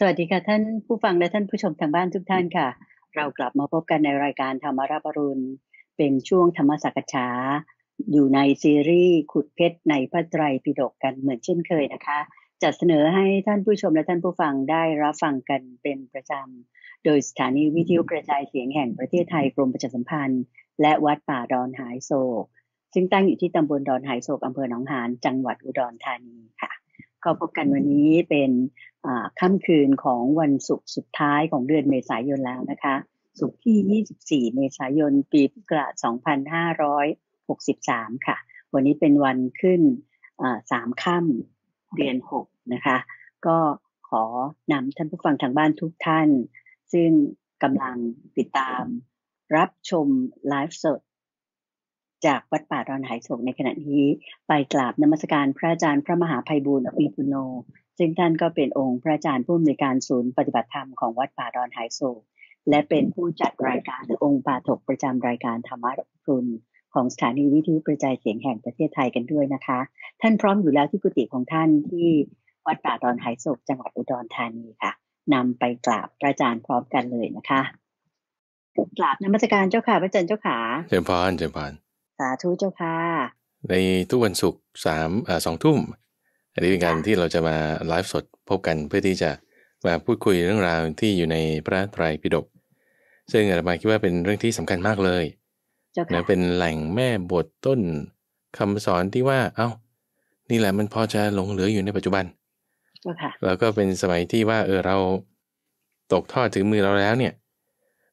สวัสดีค่ะท่านผู้ฟังและท่านผู้ชมทางบ้านทุกท่านค่ะ เรากลับมาพบกันในรายการธรรมราบรุณเป็นช่วงธรรมสักษาอยู่ในซีรีส์ขุดเพชรในพระไตรปิฎกกันเหมือนเช่นเคยนะคะ จัดเสนอให้ท่านผู้ชมและท่านผู้ฟังได้รับฟังกันเป็นประจำโดยสถานีวิทยุกระจายเสียงแห่งประเทศไทยกรมประชาสัมพันธ์ และวัดป่าดอนหายโศก ซึ่งตั้งอยู่ที่ตำบลดอนหายโศกอำเภอหนองหานจังหวัดอุดรธานีค่ะก็พบกันวันนี้เป็นค่ำคืนของวันศุกร์สุดท้ายของเดือนเมษายนแล้วนะคะศุกร์ที่ 24 เมษายนปีพุทธศักราช2563 ค่ะ วันนี้เป็นวันขึ้นสามค่ำเดือน 6 นะคะก็ขอนำท่านผู้ฟังทางบ้านทุกท่าน ซึ่งกำลังติดตามรับชมไลฟ์สด จากวัดป่าดอนหายโศกในขณะนี้ ไปกราบนมัสการพระอาจารย์พระมหาภัยบูร์อภิปุโนซึ่งท่านก็เป็นองค์พระอาจารย์ผู้อำนวยการศูนย์ปฏิบัติธรรมของ วัดป่าดอนไฮโซและเป็นผู้จัดรายการหรือองค์ป่าถกประจำรายการธรรมะรุนของสถานีวิทยุกระจายเสียงแห่งประเทศไทยกันด้วยนะคะ ท่านพร้อมอยู่แล้วที่กุฏิของท่านที่วัดป่าดอนไฮโซจังหวัดอุดรธานีค่ะนำไปกราบ พระอาจารย์พร้อมกันเลยนะคะกราบนมัสการเจ้าค่ะพระอาจารย์เจ้าขาเจริญพรเจริญพรสาธุเจ้าค่ะในทุกวันศุกร์สามสองทุ่มอันนี้เป็นการที่เราจะมาไลฟ์สดพบกันเพื่อที่จะมาพูดคุยเรื่องราวที่อยู่ในพระไตรปิฎกซึ่งอาตมาคิดว่าเป็นเรื่องที่สำคัญมากเลยนะเป็นแหล่งแม่บทต้นคำสอนที่ว่าเอา้านี่แหละมันพอจะหลงเหลืออยู่ในปัจจุบันแล้วก็เป็นสมัยที่ว่าเออเราตกทอดถึงมือเราแล้วเนี่ย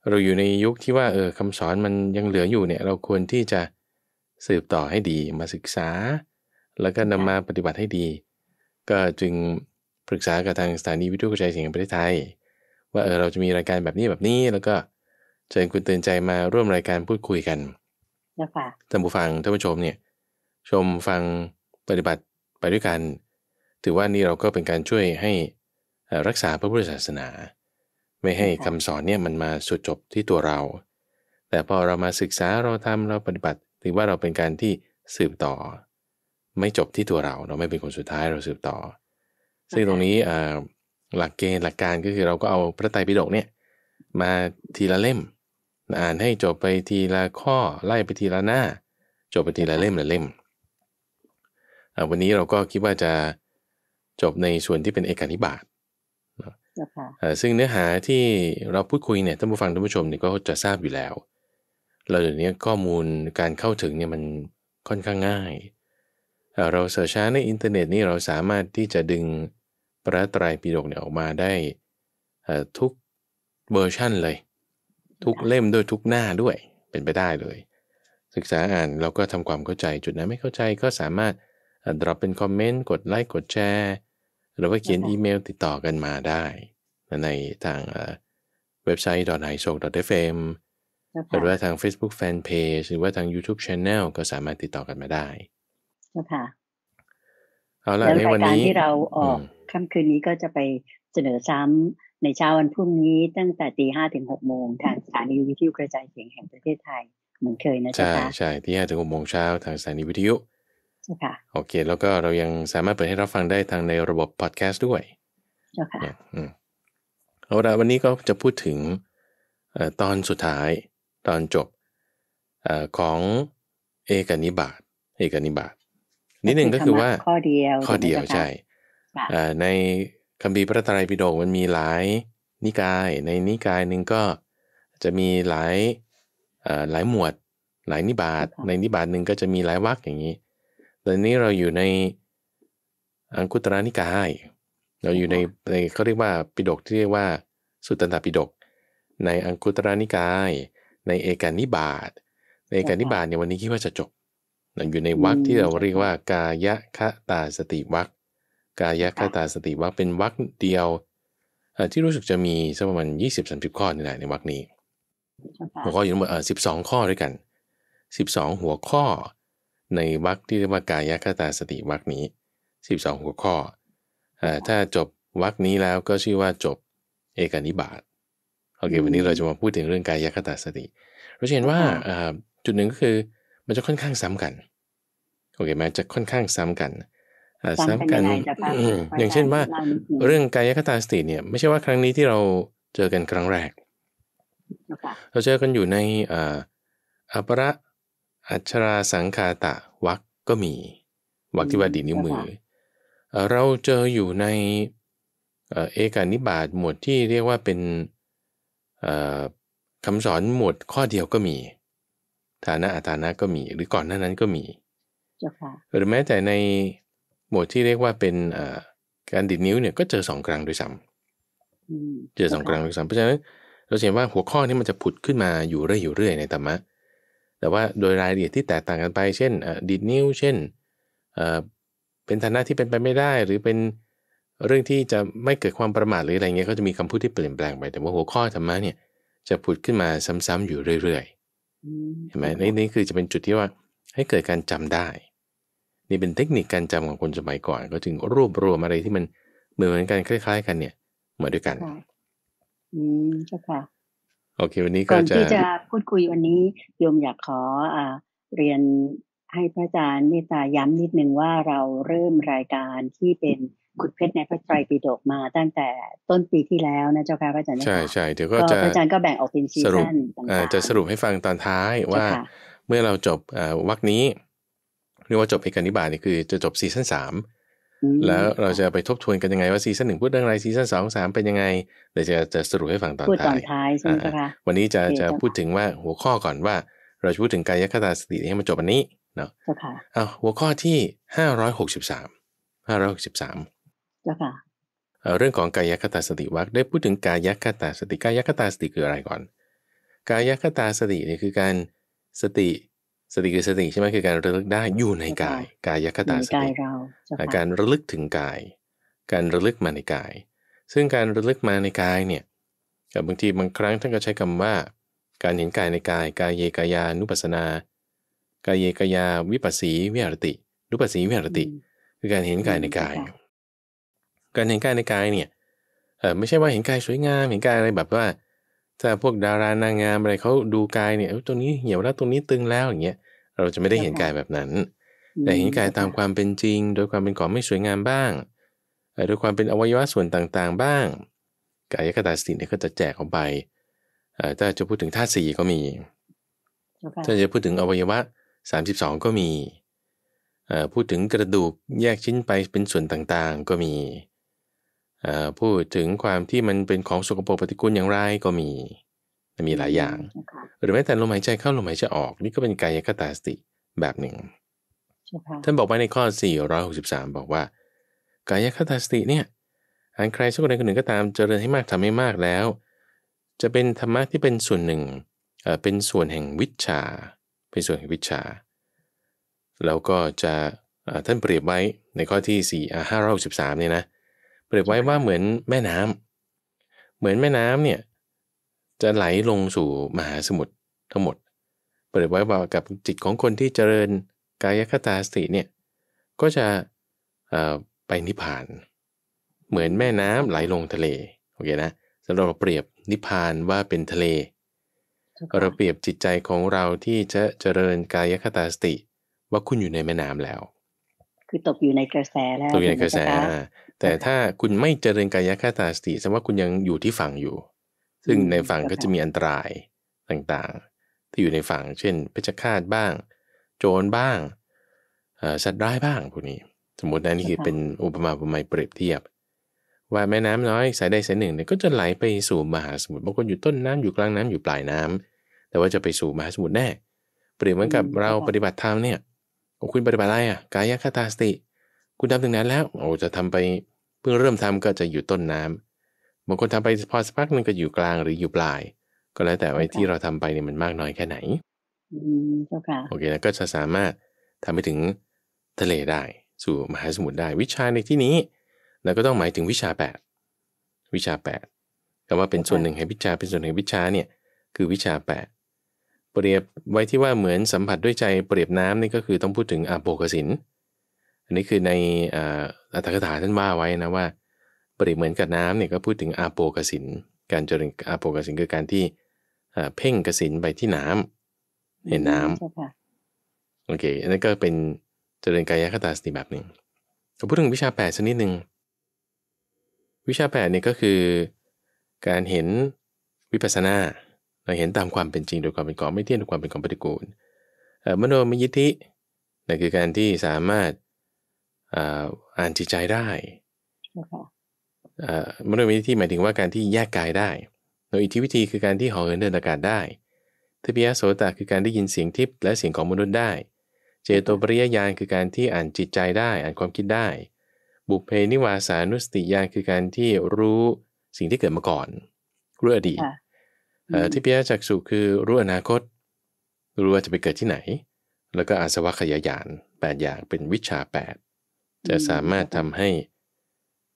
เราอยู่ในยุคที่ว่าเออคำสอนมันยังเหลืออยู่เนี่ย เราควรที่จะสืบต่อให้ดีมาศึกษา แล้วก็นำมาปฏิบัติให้ดีก็จึงปรึกษากับทางสถานีวิทยุกระจายเสียงประเทศไทย ว่าเออเราจะมีรายการแบบนี้แบบนี้ แล้วก็เชิญคุณเตือนใจมาร่วมรายการพูดคุยกันนะคะท่านผู้ฟังท่านผู้ชมเนี่ยชมฟังปฏิบัติไปด้วยกัน ถือว่านี่เราก็เป็นการช่วยให้รักษาพระพุทธศาสนา ไม่ให้คำสอนเนี่ยมันมาสุดจบที่ตัวเรา แต่พอเรามาศึกษาเราทำเราปฏิบัติถือว่าเราเป็นการที่สืบต่อไม่จบที่ตัวเราเราไม่เป็นคนสุดท้าย เราสืบต่อ ซึ่งตรงนี้หลักเกณฑ์หลักการก็คือเราก็เอาพระไตรปิฎกเนี่ย มาทีละเล่มอ่าน ให้จบไปทีละข้อไล่ไปทีละหน้า จบไปทีละเล่มละเล่มวันนี้เราก็คิดว่าจะจบในส่วนที่เป็นเอกนิบาตซึ่งเนื้อหาที่เราพูดคุยเนี่ยท่านผู้ฟังท่านผู้ชมเนี่ยก็จะทราบอยู่แล้ว เราเดี๋ยวนี้ข้อมูลการเข้าถึงเนี่ยมันค่อนข้างง่ายเราเสิร์ชในอินเทอร์เน็ตนี่เราสามารถที่จะดึงพระไตรปิฎกเนี่ยออกมาได้ทุกเวอร์ชั่นเลย ทุกเล่มด้วยทุกหน้าด้วยเป็นไปได้เลย ศึกษาอ่านเราก็ทำความเข้าใจจุดไหนไม่เข้าใจก็สามารถดรอปเป็นคอมเมนต์ กดไลค์กดแชร์หรือว่าเขียนอีเมลติดต่อกันมาได้ในทางเว็บไซต์ d i s o d f m หรือว่าทาง Facebook Fanpage หรือว่าทาง YouTube Channel ก็สามารถติดต่อกันมาได้เจ้าค่ะแล้วรายการที่เราออก ค่ำคืนนี้ก็จะไปเสนอซ้ำในเช้าวันพรุ่งนี้ตั้งแต่ตีห้าถึงหกโมงทางสถานีวิทยุกระจายเสียงแห่งประเทศไทยเหมือนเคยนะจ๊ะใช่ใช่ที่ห้าถึงหกโมงเช้าทางสถานีวิทยุค่ะโอเค แล้วก็เรายังสามารถเปิดให้รับฟังได้ทางในระบบพอดแคสต์ด้วยเจ้าค่ะอืเอาละวันนี้ก็จะพูดถึงตอนสุดท้ายตอนจบของเอกนิบาตเอกนิบาตนิดหนึ่งก็คือว่า ข้อเดียว ข้อเดียวใช่ ในคำพีพระไตรปิฎกมันมีหลายนิกาย ในนิกายหนึ่งก็จะมีหลายหลายหมวดหลายนิบาตในนิบาตหนึ่งก็จะมีหลายวรรคอย่างนี้ ตอนนี้เราอยู่ในอังคุตรานิกาย เราอยู่ในในเขาเรียกว่าปิฎกที่เรียกว่าสุตตันตปิฎก ในอังคุตรานิกาย ในเอกานิบาตในเอกานิบาตเนี่ยวันนี้คิดว่าจะจบอยู่ในวักที่เราเรียกว่ากายคตาสติวักกายคตาสติวักเป็นวักเดียวที่รู้สึกจะมีสักประมาณยี่สิบสามสิบข้อนี่แหละในวักนี้หัวข้ออยู่ทั้งหมดสิบสองข้อด้วยกันสิบสองหัวข้อ ในวักที่เรียกว่ากายคตาสติวักนี้สิบสองหัวข้อ ถ้าจบวักนี้แล้วก็ชื่อว่าจบเอกนิบาตโอเควันนี้เราจะมาพูดถึงเรื่องกายคตาสติเราเห็นว่าจุดหนึ่งก็คือมันจะค่อนข้างซ้ำกัน โอเคไหมจะค่อนข้างซ้ำกันซ้ำกันอย่างเช่นว่าเรื่องกายคตาสติเนี่ยไม่ใช่ว่าครั้งนี้ที่เราเจอกันครั้งแรก เราเจอกันอยู่ในอัประอัชราสังคาตะวักก็มีวักที่ว่าดีนิ้วมือ เราเจออยู่ในเอกานิบาตหมวดที่เรียกว่าเป็นคำสอนหมวดข้อเดียวก็มีฐานะอาฐานะก็มีหรือก่อนหน้านั้นก็มีหรือแม้แต่ในหมวดที่เรียกว่าเป็นการดิดนิ้วเนี่ยก็ เจอสองครั้งด้วยซ้ำเจอสองครั้งด้วยซ้ำเพราะฉะนั้นเราเห็นว่าหัวข้อนี้มันจะผุดขึ้นมา อยู่เรื่อยอยู่เรื่อยในธรรมะแต่ว่าโดยรายละเอียดที่แตกต่างกันไป เช่นดิดนิ้ว เช่นเป็นฐานะที่เป็นไปไม่ได้หรือเป็นเรื่องที่จะไม่เกิดความประมาทหรืออะไรเงี้ยก็จะมีคำพูดที่เปลี่ยนแปลงไปแต่ว่าหัวข้อธรรมะเนี่ยจะผุดขึ้นมาซ้ำๆอยู่เรื่อยเห็นไหมนี่คือจะเป็นจุดที่ว่าให้เกิดการจำได้ นี่เป็นเทคนิคการจำของคนสมัยก่อน ก็ถึงรวบรวมอะไรที่มันเหมือนกัน คล้ายๆ กัน เนี่ยมาด้วยกัน อืมค่ะ โอเควันนี้กก่อนที่จะพูดคุยวันนี้โยมอยากขอ อ่าเรียนให้พระอาจารย์เมตตาย้ำนิดนึงว่าเราเริ่มรายการที่เป็นขุดเพชรในพระไตรปิฎกมาตั้งแต่ต้นปีที่แล้วนะเจ้าค่ะพระอาจารย์ใช่ใช่เดี๋ยวก็จะพระอาจารย์ก็แบ่งออกเป็นซีซั่นจะสรุปให้ฟังตอนท้ายว่า เมื่อเราจบวรรคนี้เรียกว่าจบเอกนิบาตนี่คือจะจบซีซั่นสามแล้วเราจะไปทบทวนกันยังไงว่าซีซั่นหนึ่งพูดเรื่องอะไรซีซั่นสองสามเป็นยังไงเดี๋ยวจะจะสรุปให้ฟังตอนท้ายตอนท้ายใช่ไหมคะวันนี้จะจะพูดถึงว่าหัวข้อก่อนว่า เราจะพูดถึงกายคตาสติให้มันจบวันนี้เนาะเจ้าค่ะ อ้าวหัวข้อที่ห้าร้อยหกสิบสามห้าร้อยหกสิบสามเจ้าค่ะเรื่องของกายคตาสติวักได้พูดถึงกายคตาสติ กายคตาสติคืออะไรก่อน กายคตาสติเนี่ยคือการสติ สติคือสติใช่ไหมคือการระลึกได้อยู่ในกาย กายคตาสติการระลึกถึงกาย การระลึกมาในกาย ซึ่งการระลึกมาในกายเนี่ยบางทีบางครั้งท่านก็ใช้คำว่า การเห็นกายในกาย กายเยกายานุปัสนา กายเยกายาวิปัสสีวิหารตินุปัสสีวิหารติ คือการเห็นกายในกายการเห็นกายในกายเนี่ยเออไม่ใช่ว่าเห็นกายสวยงามเห็นกายอะไรแบบว่าถ้าพวกดารานางงามอะไรเขาดูกายเนี่ยตัวนี้เหี่ยวแล้วตัวนี้ตึงแล้วอย่างเงี้ยเราจะไม่ได้เห็นกายแบบนั้น แต่เห็นกายตามความเป็นจริง โดยความเป็นของไม่สวยงามบ้าง โดยความเป็นอวัยวะส่วนต่างๆบ้าง กายกตาสติเนี่ยก็จะแจกออกไปถ้าจะพูดถึงธาตุสี่ก็มีถ้าจะพูดถึงอวัยวะ 32 ก็มีพูดถึงกระดูกแยกชิ้นไปเป็นส่วนต่างๆก็มีพูดถึงความที่มันเป็นของสกปรกปฏิกูลอย่างไรก็มีมีหลายอย่าง หรือแม้แต่ลมหายใจเข้าลมหายใจออก นี่ก็เป็นกายคตาสติแบบหนึ่ง ท่านบอกไว้ในข้อ 463 บอกว่า กายคตาสติเนี่ยอันใครสักคนใดคนหนึ่งก็ตามเจริญให้มากทำให้มากแล้ว จะเป็นธรรมะที่เป็นส่วนหนึ่ง เป็นส่วนแห่งวิชา เป็นส่วนแห่งวิชาแล้วก็จะท่านเปรียบไว้ในข้อที่4 5 6 3เนี่ยนะเปรียบไว้ว่าเหมือนแม่น้ำ เหมือนแม่น้ำเนี่ยจะไหลลงสู่มหาสมุทรทั้งหมด เปรียบไว้ว่ากับจิตของคนที่เจริญกายคตาสติเนี่ย ก็จะไปนิพพาน เหมือนแม่น้ำไหลลงทะเลโอเคนะสำหรับเราเปรียบนิพพานว่าเป็นทะเล เราเปรียบจิตใจของเราที่จะเจริญกายคตาสติ ว่าคุณอยู่ในแม่น้ำแล้ว คือตกอยู่ในกระแสแล้วตกอยู่ในกระแสแต่ถ้าคุณไม่เจริญกายคตาสติแสดงว่าคุณยังอยู่ที่ฝั่งอยู่ ซึ่งในฝั่งก็จะมีอันตรายต่างๆ ที่อยู่ในฝั่ง เช่นเพชฌฆาตบ้าง โจรบ้าง สัตว์ร้ายบ้างพวกนี้ สมมตินะนี่คือเป็นอุปมาอุปไมยเปรียบเทียบ ว่าแม่น้ำน้อยสายใดสายหนึ่งเนี่ยก็จะไหลไปสู่มหาสมุทรบางคนอยู่ต้นน้ำอยู่กลางน้ำอยู่ปลายน้ำ แต่ว่าจะไปสู่มหาสมุทรแน่เปรียบเหมือนกับเราปฏิบัติธรรมเนี่ย คุณปฏิบัติอะไรอ่ะกายคตาสติ คุณทำถึงนั้นแล้วโอ้จะทำไปเพิ่งเริ่มทำก็จะอยู่ต้นน้ำบางคนทำไปพอสักพักหนึ่งก็อยู่กลางหรืออยู่ปลาย ก็แล้วแต่ไอ้ที่เราทำไปเนี่ยมันมากน้อยแค่ไหนโอเค แล้วก็จะสามารถทำไปถึงทะเลได้ สู่มหาสมุทรได้ วิชาในที่นี้เราก็ต้องหมายถึงวิชาแปดวิชาแ8คำว่าเป็นส่วนหนึ่งแห่งวิชาเป็นส่วนหนึ่งวิชาเนี่ยคือวิชาแปดเปรียบไว้ที่ว่าเหมือนสัมผัสด้วยใจเปรียบน้ำนี่ก็คือต้องพูดถึงอาโปกสินอันนี้คือในอัตถกถาท่านว่าไว้นะว่าเปรียบเหมือนกับน้ำเนี่ยก็พูดถึงอาโปกสิน การเจริญอาโปกสินคือการที่เพ่งกสินไปที่น้ำนน้ำโอเค อันนั้นก็เป็นเจริญกายคตาสติแบบหนึ่งเราพูดถึงวิชาแปดชนิดหนึ่งวิชาแปดเนี่ยก็คือ การเห็นวิปัสสนาเราเห็นตามความเป็นจริงโดยความเป็นกองไม่เที่ยงโดยความเป็นกองปฏิกูลมโนมยิทธินั่นคือการที่สามารถอ่านจิตใจได้มโนวิธี่หมายถึงว่าการที่แยกกายได้ โดยอิทธิวิธีคือการที่ห่อเหินเดินอากาศได้ ทิพยโสตคือการได้ยินเสียงทิพย์และเสียงของมนุษย์ได้ เจโตปริยญาณคือการที่อ่านจิตใจได้ อ่านความคิดได้ บุเพนิวาสานุสติญาณคือการที่รู้สิ่งที่เกิดมาก่อนรู้อดีตทิพยจักสุคือรู้อนาคต รู้ว่าจะไปเกิดที่ไหน แล้วก็อาสวะขยายาน8อย่างเป็นวิชา8จะสามารถทำให้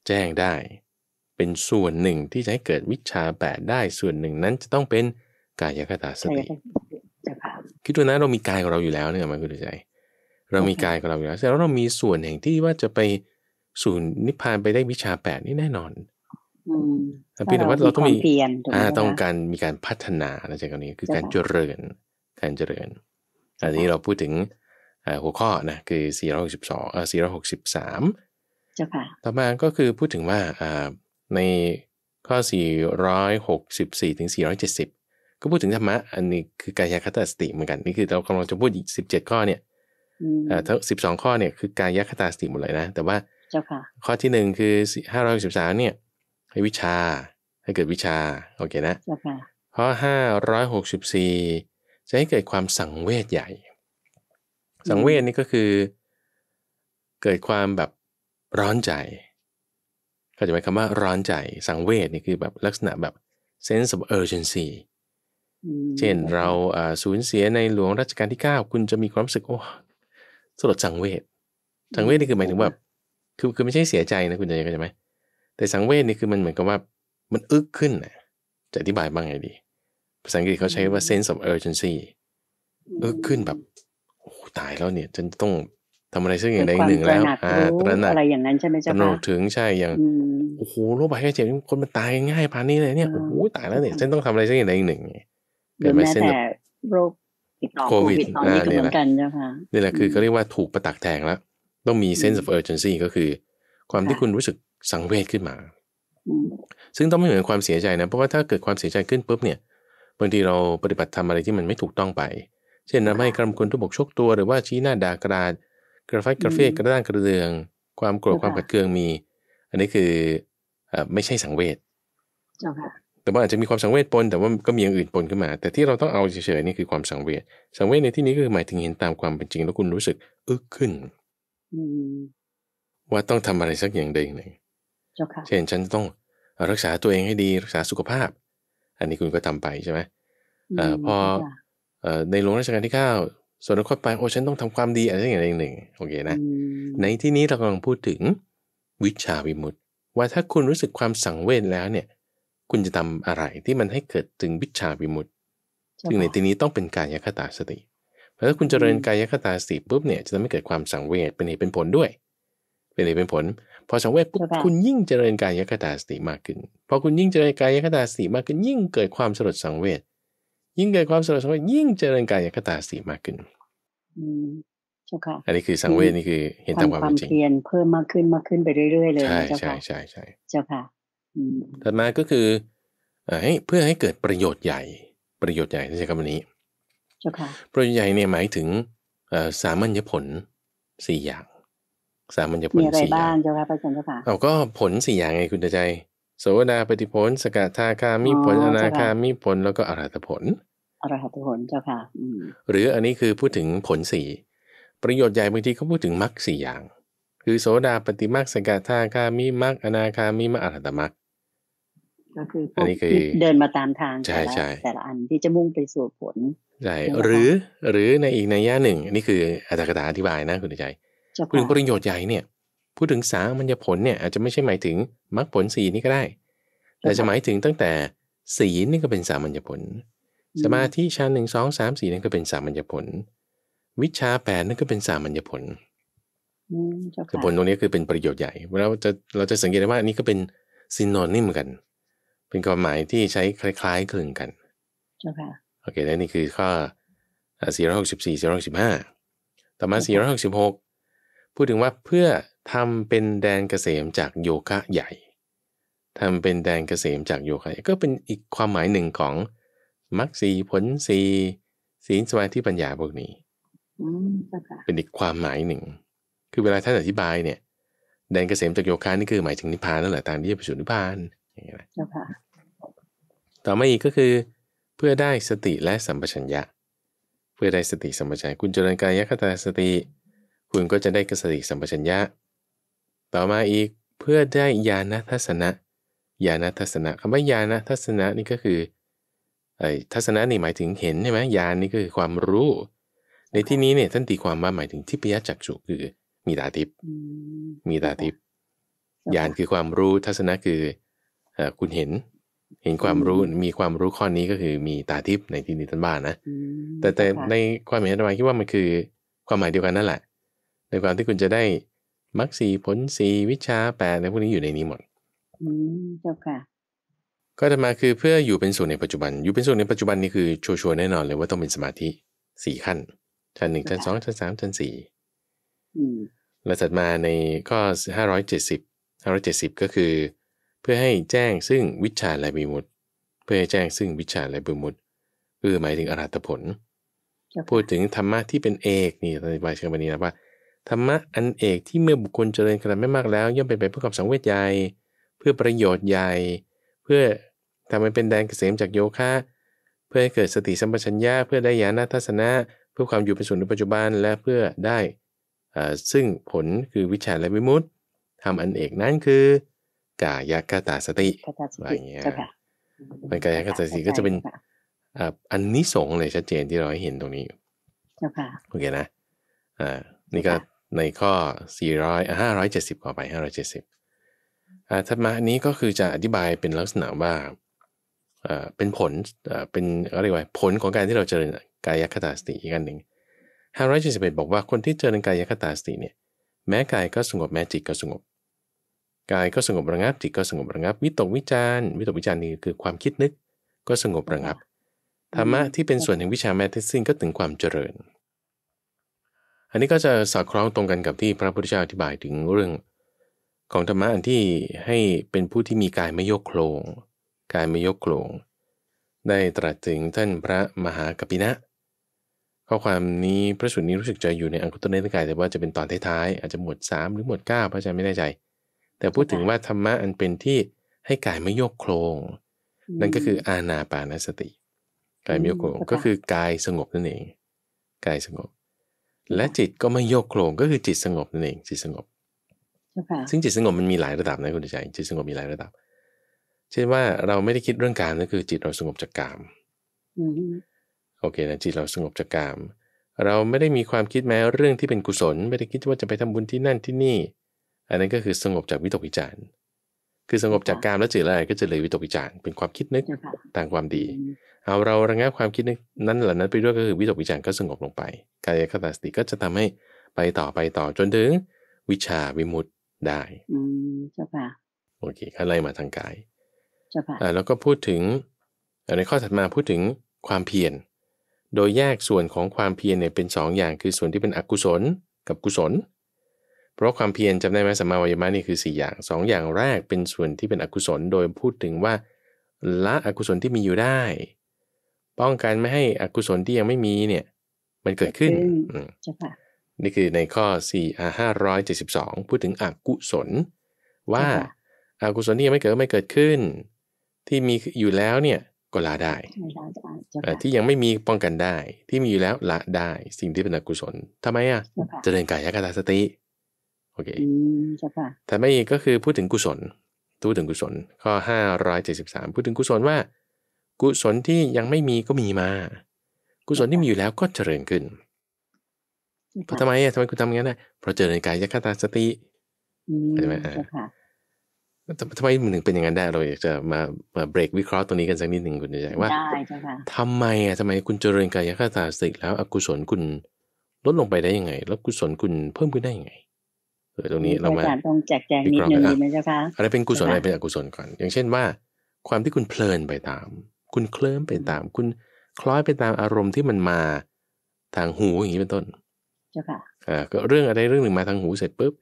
แจ้งได้ เป็นส่วนหนึ่งที่จะให้เกิดวิชาแปดได้ ส่วนหนึ่งนั้นจะต้องเป็นกายคตาสติ คิดดูนะเรามีกายของเราอยู่แล้วเนี่ยมันคือใจ เรามีกายของเราอยู่แล้ว แต่เรามีส่วนแห่งที่ว่าจะไปสู่นิพพานไปได้วิชาแปดนี่แน่นอนแต่เพียงแต่ว่าเราต้องมีอ่าต้องการมีการพัฒนาในจางนี้คือการเจริญการเจริญ อันนี้เราพูดถึงหัวข้อนะคือ 462เอ่อ463เจ้าค่ะต่อมาก็คือพูดถึงว่าในข้อ 464 ถึง 470 ก็พูดถึงธรรมะ อันนี้คือกายคตาสติเหมือนกัน นี่คือเรากำลังจะพูดอีก17 ข้อเนี่ยทั้งสิบสองข้อเนี่ยคือกายคตาสติหมดเลยนะ แต่ว่าข้อที่หนึ่งคือห้าร้อยสิบสามเนี่ยให้วิชาให้เกิดวิชา โอเคนะ ข้อห้าร้อยหกสิบสี่จะให้เกิดความสังเวชใหญ่สังเวชนี่ก็คือเกิดความแบบร้อนใจ เข้าใจไหมคำว่าร้อนใจ สังเวชนี่คือแบบลักษณะแบบ sense of urgency เช่นเราสูญเสียในหลวงรัชกาลที่ 9 คุณจะมีความรู้สึกโอ้สลดสังเวชสังเวชนี่คือหมายถึงแบบคือคือไม่ใช่เสียใจนะคุณใจเข้าใจไหมแต่สังเวชนี่คือมันเหมือนกับว่ามันอึกขึ้นนะจะอธิบายบ้างไงดี ภาษาอังกฤษเขาใช้ว่า sense of urgency อึกขึ้นแบบตายแล้วเนี่ยฉันต้องทำอะไรสักอย่างใดหนึ่งแล้วอ่าตระหนักอะไรอย่างนั้นใช่ไหมจ๊ะตระหนักถึงใช่ อย่างโอ้โหโรคภัยไข้เจ็บคนมันตายง่ายพานนี้เลยเนี่ยโอ้โหตายแล้วเนี่ยฉันต้องทำอะไรสักอย่างใดหนึ่งหรือแม้แต่โรคต่โควิดตอนนี้ก็เหมือนกันเจ้าค่ะนี่แหละคือเขาเรียกว่าถูกประตักแทงแล้ว ต้องมี s e n เ e of urgency ก็คือ ความที่คุณรู้สึกสังเวชขึ้นมา ซึ่งต้องไม่เหมือนความเสียใจนะ เพราะว่าถ้าเกิดความเสียใจขึ้นปุ๊บเนี่ยบางทีเราปฏิบัติทำอะไรที่มันไม่ถูกต้องไปเช่นทำให้กรรมคนทุบกชกตัว หรือว่าชี้หน้าด่ากราดกระฟัดกระเฟียกระด้างกระเดือง ความโกรธความขัดเคืองมี อันนี้คือไม่ใช่สังเวชแต่ว่าอาจจะมีความสังเวชปนแต่ว่าก็มีอย่างอื่นปนขึ้นมา แต่ที่เราต้องเอาเฉยๆนี่คือความสังเวชสังเวชในที่นี้ก็คือ หมายถึงเห็นตามความเป็นจริง แล้วคุณรู้สึกอึกขึ้นว่าต้องทำอะไรสักอย่างใดหนึ่งเช่นฉันต้องรักษาตัวเองให้ดี รักษาสุขภาพ อันนี้คุณก็ทำไปใช่ไหมอพอในหลวงรัชกาลที่9ส่วนคนไปโอ้ฉันต้องทำความดีอะไรอย่างหนึ่งโอเคนะในที่นี้เรากำลังพูดถึงวิชาวิมุตติ ว่าถ้าคุณรู้สึกความสังเวชแล้วเนี่ยคุณจะทำอะไรที่มันให้เกิดถึงวิชาวิมุตติซึ่งในที่นี้ต้องเป็นกายคตาสติ เพราะถ้าคุณเจริญกายคตาสติปุ๊บเนี่ยจะทำให้เกิดความสังเวชเป็นเหตุเป็นผลด้วย เป็นเหตุเป็นผลพอสังเวชปุ๊บคุณยิ่งเจริญกายคตาสติมากขึ้นพอคุณยิ่งเจริญกายคตาสติมากขึ้นยิ่งเกิดความสลดสังเวชยิ่งเกิดความสลดสังเวชยิ่งเจริญกายคตาสีมากขึ้น อันนี้คือสังเวชนี่คือ เห็นตามความจริงเพียรเพิ่มมากขึ้นมากขึ้นไปเรื่อยๆเลยใช่ใช่ใช่ใช่เจ้าค่ะถัดมาก็คือเพื่อให้เกิดประโยชน์ใหญ่ ประโยชน์ใหญ่ใช้คำนี้เจ้าค่ะประโยชน์ใหญ่เนี่ยหมายถึงสามัญญผลสี่อย่าง สามัญญผลสี่อย่างเจ้าค่ะพระสงฆ์เจ้าค่ะเอาก็ผลสี่อย่างไงคุณตาใจโสดาปฏิผลสกทาคามีผลอนาคามีผลแล้วก็อรหัตผลอรหัตผลเจ้าค่ะหรืออันนี้คือพูดถึงผลสี่ประโยชน์ใหญ่บางทีเขาพูดถึงมรรคสี่อย่าง คือโสดาปฏิมรรคสกทาคามิมรรคอนาคามิมรรคอรหัตมรรคก็คืออันนี้คือ เดินมาตามทางใช่ใช่แต่ละอันที่จะมุ่งไปสู่ผลใช่หรือหรือในอีกในย่าหนึ่งอันนี้คืออรย์กตาอธิบายนะคุณใจพูดถึงประโยชน์ใหญ่เนี่ย พูดถึงสามัญญผลเนี่ย อาจจะไม่ใช่หมายถึงมรรคผลสีนี้ก็ได้ แต่จะหมายถึงตั้งแต่สีนี่ก็เป็นสามัญญผลสมาธิชั้นหนึ่งสองสามสี่นั่นก็เป็นสามัญญผลวิชาแปดนั่นก็เป็นสามัญญผลคือผลตรงนี้คือเป็นประโยชน์ใหญ่ เราจะเราจะสังเกตได้ว่าอันนี้ก็เป็นซินอนนิมกัน เป็นความหมายที่ใช้คล้าย ๆคลึงกันโอเค แล้วนี่คือข้อ464 465ต่อมา 466 พูดถึงว่าเพื่อทำเป็นแดนเกษมจากโยคะใหญ่ทำเป็นแดนเกษมจากโยคะก็เป็นอีกความหมายหนึ่งของมรรคสีผลสีศีลสมาธิปัญญาพวกนี้เป็นอีกความหมายหนึ่ง คือเวลาท่านอธิบาย เนี่ยแดนเกษมจากโยคะนี่คือหมายถึงนิพพานนั่นแหละตามที่ประชุนิพพานอย่างเงี้ยนะต่อมาอีกก็คือเพื่อได้สติและสัมปชัญญะ เพื่อได้สติสัมปชัญญะคุณเจริญกายคตาสติ คุณก็จะได้กสติสัมปชัญญะ ต่อมาอีกเพื่อได้ญาณทัศนะญาณทัศนะคำว่าญาณทัศนะนี่ก็คือทัศนะนี่หมายถึงเห็นใช่ไหมญาณนี่ก็คือความรู้ ในที่นี้เนี่ยท่านตีความว่าหมายถึงทิพยจักจุคือ มีตาทิพย์มีตาทิพย์ญาณคือความรู้ ทัศนะคือคุณเห็น เห็นความรู้มีความรู้ข้อนี้ก็คือมีตาทิพย์ในที่นี้ท่านบ้านนะแต่แต่ในความเห็นธรรคิดว่ามันคือความหมายเดียวกันนั่นแหละ ในความที่คุณจะได้มรรคสีผลสีวิชาแปดในพวกนี้อยู่ในนี้หมด อืเจ้าค่ะก็จะมาคือเพื่ออยู่เป็นส่วนในปัจจุบัน อยู่เป็นส่วนในปัจจุบันนี่คือชัวร์แน่นอนเลยว่าต้องเป็นสมาธิสี่ขั้นชั้นหนึ่งชั้นสองชั้นสามชั้นสี่และถัดมาในข้อห้าร้อยเจ็ดสิบห้าร้อยเจ็ดสิบก็คือเพื่อให้แจ้งซึ่งวิชาและบิมุตเพื่อให้แจ้งซึ่งวิชาและบิมุตคือหมายถึงอรหัตผล พูดถึงธรรมะที่เป็นเอกนี่อธิบายเชิงบันนี้นะว่าธรรมะอันเอกที่เมื่อบุคคลเจริญขนาดไม่มากแล้ว ย่อมเป็นไปเพื่อวาบสังเวชใหญ่เพื่อประโยชน์ใหญ่เพื่อทำใมันเป็นแดนเกษมจากโยคะเพื่อให้เกิดสติสัมปชัญญะเพื่อได้ญาณทัศนะเพื่อความอยู่เป็นส่วนในปัจจุบัน และเพื่อได้ซึ่งผลคือวิชาและวิมุตติทำอันเอกนั้นคือ กายกตาสติอะไรเงี้ยมันกายกตาสติก็จะเป็นอันนี้สงเลยชัดเจนที่เราเห็นตรงนี้โอเคนะอ่านี่ก็ในข้อ400 570้อไป 570อ่าถัดมาอันนี้ก็คือจะอธิบายเป็นลักษณะว่าเป็นผลเป็นอะไรวะผลของการที่เราเจริญกายคตาสติอีกอันหนึ่งห้าร้อยเจ็ดสิบเอ็ดบอกว่าคนที่เจริญกายคตาสติเนี่ยแม้กายก็สงบแม้จิตก็สงบ กายก็สงบระงับจิตก็สงบระงับวิตกวิจารวิตกวิจารนี่คือความคิดนึกก็สงบระงับธรรมะที่เป็นส่วนแห่งวิชาแมทสิ้นก็ถึงความเจริญ อันนี้ก็จะสอดคล้องตรงกันกับที่พระพุทธเจ้าอธิบายถึงเรื่อง ของธรรมะอันที่ให้เป็นผู้ที่มีกายไม่ยกโคลงการไม่ยกโขลงได้ตรัสถึงท่านพระมหากปินะ ข้อความนี้พระสุนี้รู้สึกจะอยู่ในอังคุตรนิกายแต่ว่าจะเป็นตอนท้าย ๆ อาจจะหมวด3 หรือหมวด9พระอาจารย์ไม่แน่ใจ แต่พูดถึงว่าธรรมะอันเป็นที่ให้กายไม่โยกโครง นั่นก็คืออาณาปานสติกายไม่โยกโครง ก็คือ กายสงบนั่นเองกายสงบ และจิตก็ไม่โยกโครง ก็คือจิตสงบนั่นเองจิตสงบซึ่งจิตสงบมันมีหลายระดับนะคุณใจจิตสงบมีหลายระดับเช่นว่าเราไม่ได้คิดเรื่องการนั่นคือจิตเราสงบจากกามโอเคนะจิตเราสงบจากกามเราไม่ได้มีความคิดแม้เรื่องที่เป็นกุศล ไม่ได้คิดว่าจะไปทำบุญที่นั่นที่นี่ อันนั้นก็คือสงบจากวิตกวิจารณ์คือสงบจากกามแล้วจิตอะไรก็จะเลยวิตกวิจารณ์เป็นความคิดนึกต่างความดี เอาเราระงับความคิดนึกนั้นเหล่านั้นไปด้วยก็คือวิตกวิจารณ์ก็สงบลงไป กายคตาสติก็จะทำให้ไปต่อไปต่อจนถึงวิชาวิมุตได้อืมเจ้าค่ะโอเคขั้นไล่มาทางกายแล้วก็พูดถึงในข้อถัดมาพูดถึงความเพียรโดยแยกส่วนของความเพียรเนี่ยเป็น2ออย่างคือส่วนที่เป็นอกุศลกับกุศล เพราะความเพียรจำได้ไหมสัมมาวายมะนี่คือ 4 อย่าง 2 อย่างแรกเป็นส่วนที่เป็นอกุศลโดยพูดถึงว่า ละอกุศลที่มีอยู่ได้ ป้องกันไม่ให้อกุศลที่ยังไม่มีเนี่ยมันเกิดขึ้นนี่คือในข้อ4 572พูดถึงอกุศล ว่าอากุศลที่ยังไม่เกิดไม่เกิดขึ้นที่มีอยู่แล้วเนี่ยก็ละได้ที่ยังไม่มีป้องกันได้ ที่มีอยู่แล้วละได้ สิ่งที่เป็นอกุศลทำไมอ่ะจะเจริญกายยกตาสติโอเคแต่ไม่ก็คือพูดถึงกุศลพูดถึงกุศลข้อห้าร้อยเจ็ดสิบสามพูดถึงกุศลว่า กุศลที่ยังไม่มีก็มีมา กุศลที่มีอยู่แล้วก็เจริญขึ้นเพราะทำไมอ่ะทำไมคุณทำงั้นนะเพราะเจริญกายยกตาสติใช่ไหมอ่าทำไมมันถึงเป็นอย่างนั้นได้เรา อยากจะมามาเบรกวิเคราะห์ตรงนี้กันสักนิดหนึ่งคุณใจว่าทำไมอ่ะทำไมคุณเจริญกายคตาสติแล้วอกุศลคุณลดลงไปได้ยังไง แล้วกุศลคุณเพิ่มขึ้นได้ยังไงเออตรงนี้เรามาต้องแจกแจงนิดนึงไหมเจ้าคะอะไรเป็นกุศลอะไรเป็นอกุศลก่อนอย่างเช่นว่า ความที่คุณเพลินไปตาม คุณเคลิ้มไปตาม คุณคล้อยไปตามอารมณ์ที่มันมาทางหูอย่างนี้เป็นต้นเจ้าค่ะอ่าก็เรื่องอะไรเรื่องหนึ่งมาทางหูเสร็จปุ๊บ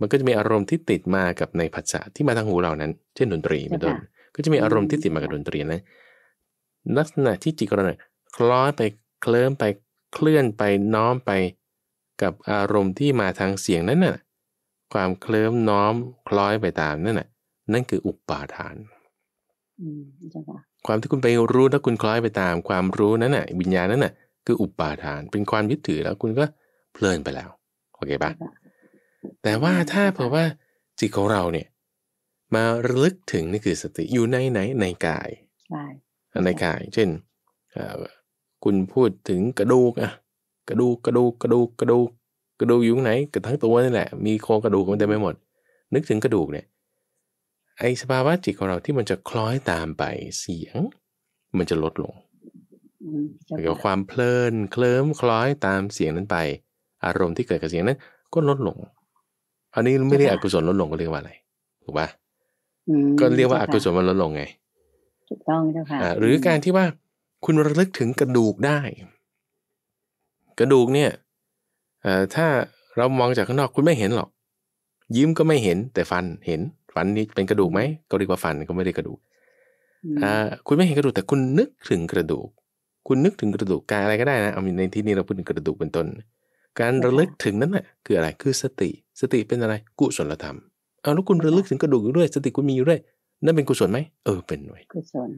มันก็จะมีอารมณ์ที่ติดมากับในภาษาที่มาทางหูเรานั้น เช่น ดนตรีเป็นต้นก็จะมีอารมณ์ที่ติดมากับดนตรีนะลักษณะที่จิตรองเราคล้อยไป เคลิ้มไป เคลื่อนไป น้อมไป กับอารมณ์ที่มาทางเสียงนั้นน่ะ ความเคลิ้มน้อม คล้อยไปตามนั่นน่ะ นั่นคืออุปาทาน ความที่คุณไปรู้แล้วคุณคล้อยไปตาม ความรู้นั้นน่ะวิญญาณนั้นน่ะคืออุปาทาน เป็นความยึดถือแล้วคุณก็เพลินไปแล้ว โอเคปะะแต่ว่าถ้าเผื่อว่าจิตของเราเนี่ย มาระลึกถึงนี่คือสติอยู่ในไหนในกายในกาย เช่นคุณพูดถึงกระดูกอะกระดูกกระดูก กระดูก กระดูก กระดูกอยู่ไหนกระทั้งตัวนี่แหละ มีโครงกระดูกมันเต็มไปหมด นึกถึงกระดูกเนี่ยไอสภาวะจิตของเราที่มันจะคล้อยตามไปเสียง มันจะลดลงเกี่ยวกับความเพลินเคลิ้มคล้อยตามเสียงนั้นไป อารมณ์ที่เกิดกับเสียงนั้นก็ลดลงอันนี้ไม่ได้กอกุศลลดลงก็เรียกว่าอะไรถูกปะก็เรียกว่าอกุศลมันลดลงไงถูกต้องเจ้าค่ะหรือการที่ว่า คุณระลึกถึงกระดูกได้ กระดูกเนี่ยถ้าเรามองจากข้างนอกคุณไม่เห็นหรอก ยิ้มก็ไม่เห็นแต่ฟันเห็นฟันนี่เป็นกระดูกไหม ก็เรียกว่าฟันก็ไม่ได้กระดูกคุณไม่เห็นกระดูกแต่คุณนึกถึงกระดูก คุณนึกถึงกระดูกการอะไรก็ได้นะเอาในที่นี้เราพูดถึงกระดูกเป็นต้น การระลึกถึงนั้นแหะคืออะไรคือสติสติเป็นอะไร กุศลธรรมเอาแล้วคุณระลึกถึงกระดูกอยู่ด้วย สติคุณมีอยู่ด้วยนั่นเป็นกุศลไหมเออเป็นหน่วยกุศล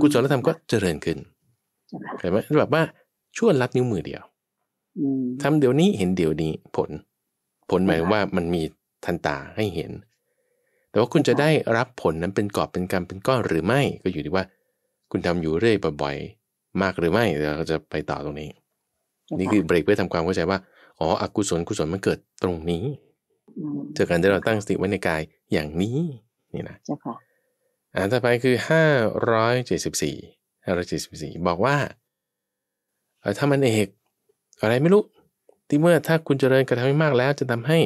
กุศลธรรมก็เจริญขึ้นเห็นไหมแบบว่าชั่วลัดนิ้วมือเดียวทำเดี๋ยวนี้เห็นเดี๋ยวนี้ ผล ผลหมายว่ามันมีทันตาให้เห็น แต่ว่าคุณจะได้รับผลนั้นเป็นกอบเป็นกรรมเป็นก้อนหรือไม่ ก็อยู่ที่ว่า คุณทำอยู่เรื่อยบ่อยๆมากหรือไม่เดี๋ยวเราจะไปต่อตรงนี้ นี่คือเบรกเพื่อทำความเข้าใจว่าอ๋ออกุศลกุศลมันเกิดตรงนี้จากการที่เราตั้งสติไว้ในกายอย่างนี้นี่นะเจ้าค่ะอ่านต่อไปคือห้าร้อยเจ็ดสิบสี่ห้าร้อยเจ็ดสิบสี่บอกว่า ถ้ามันเอกอะไรไม่รู้ ที่เมื่อถ้าคุณเจริญกระทำให้มากแล้ว จะทำให้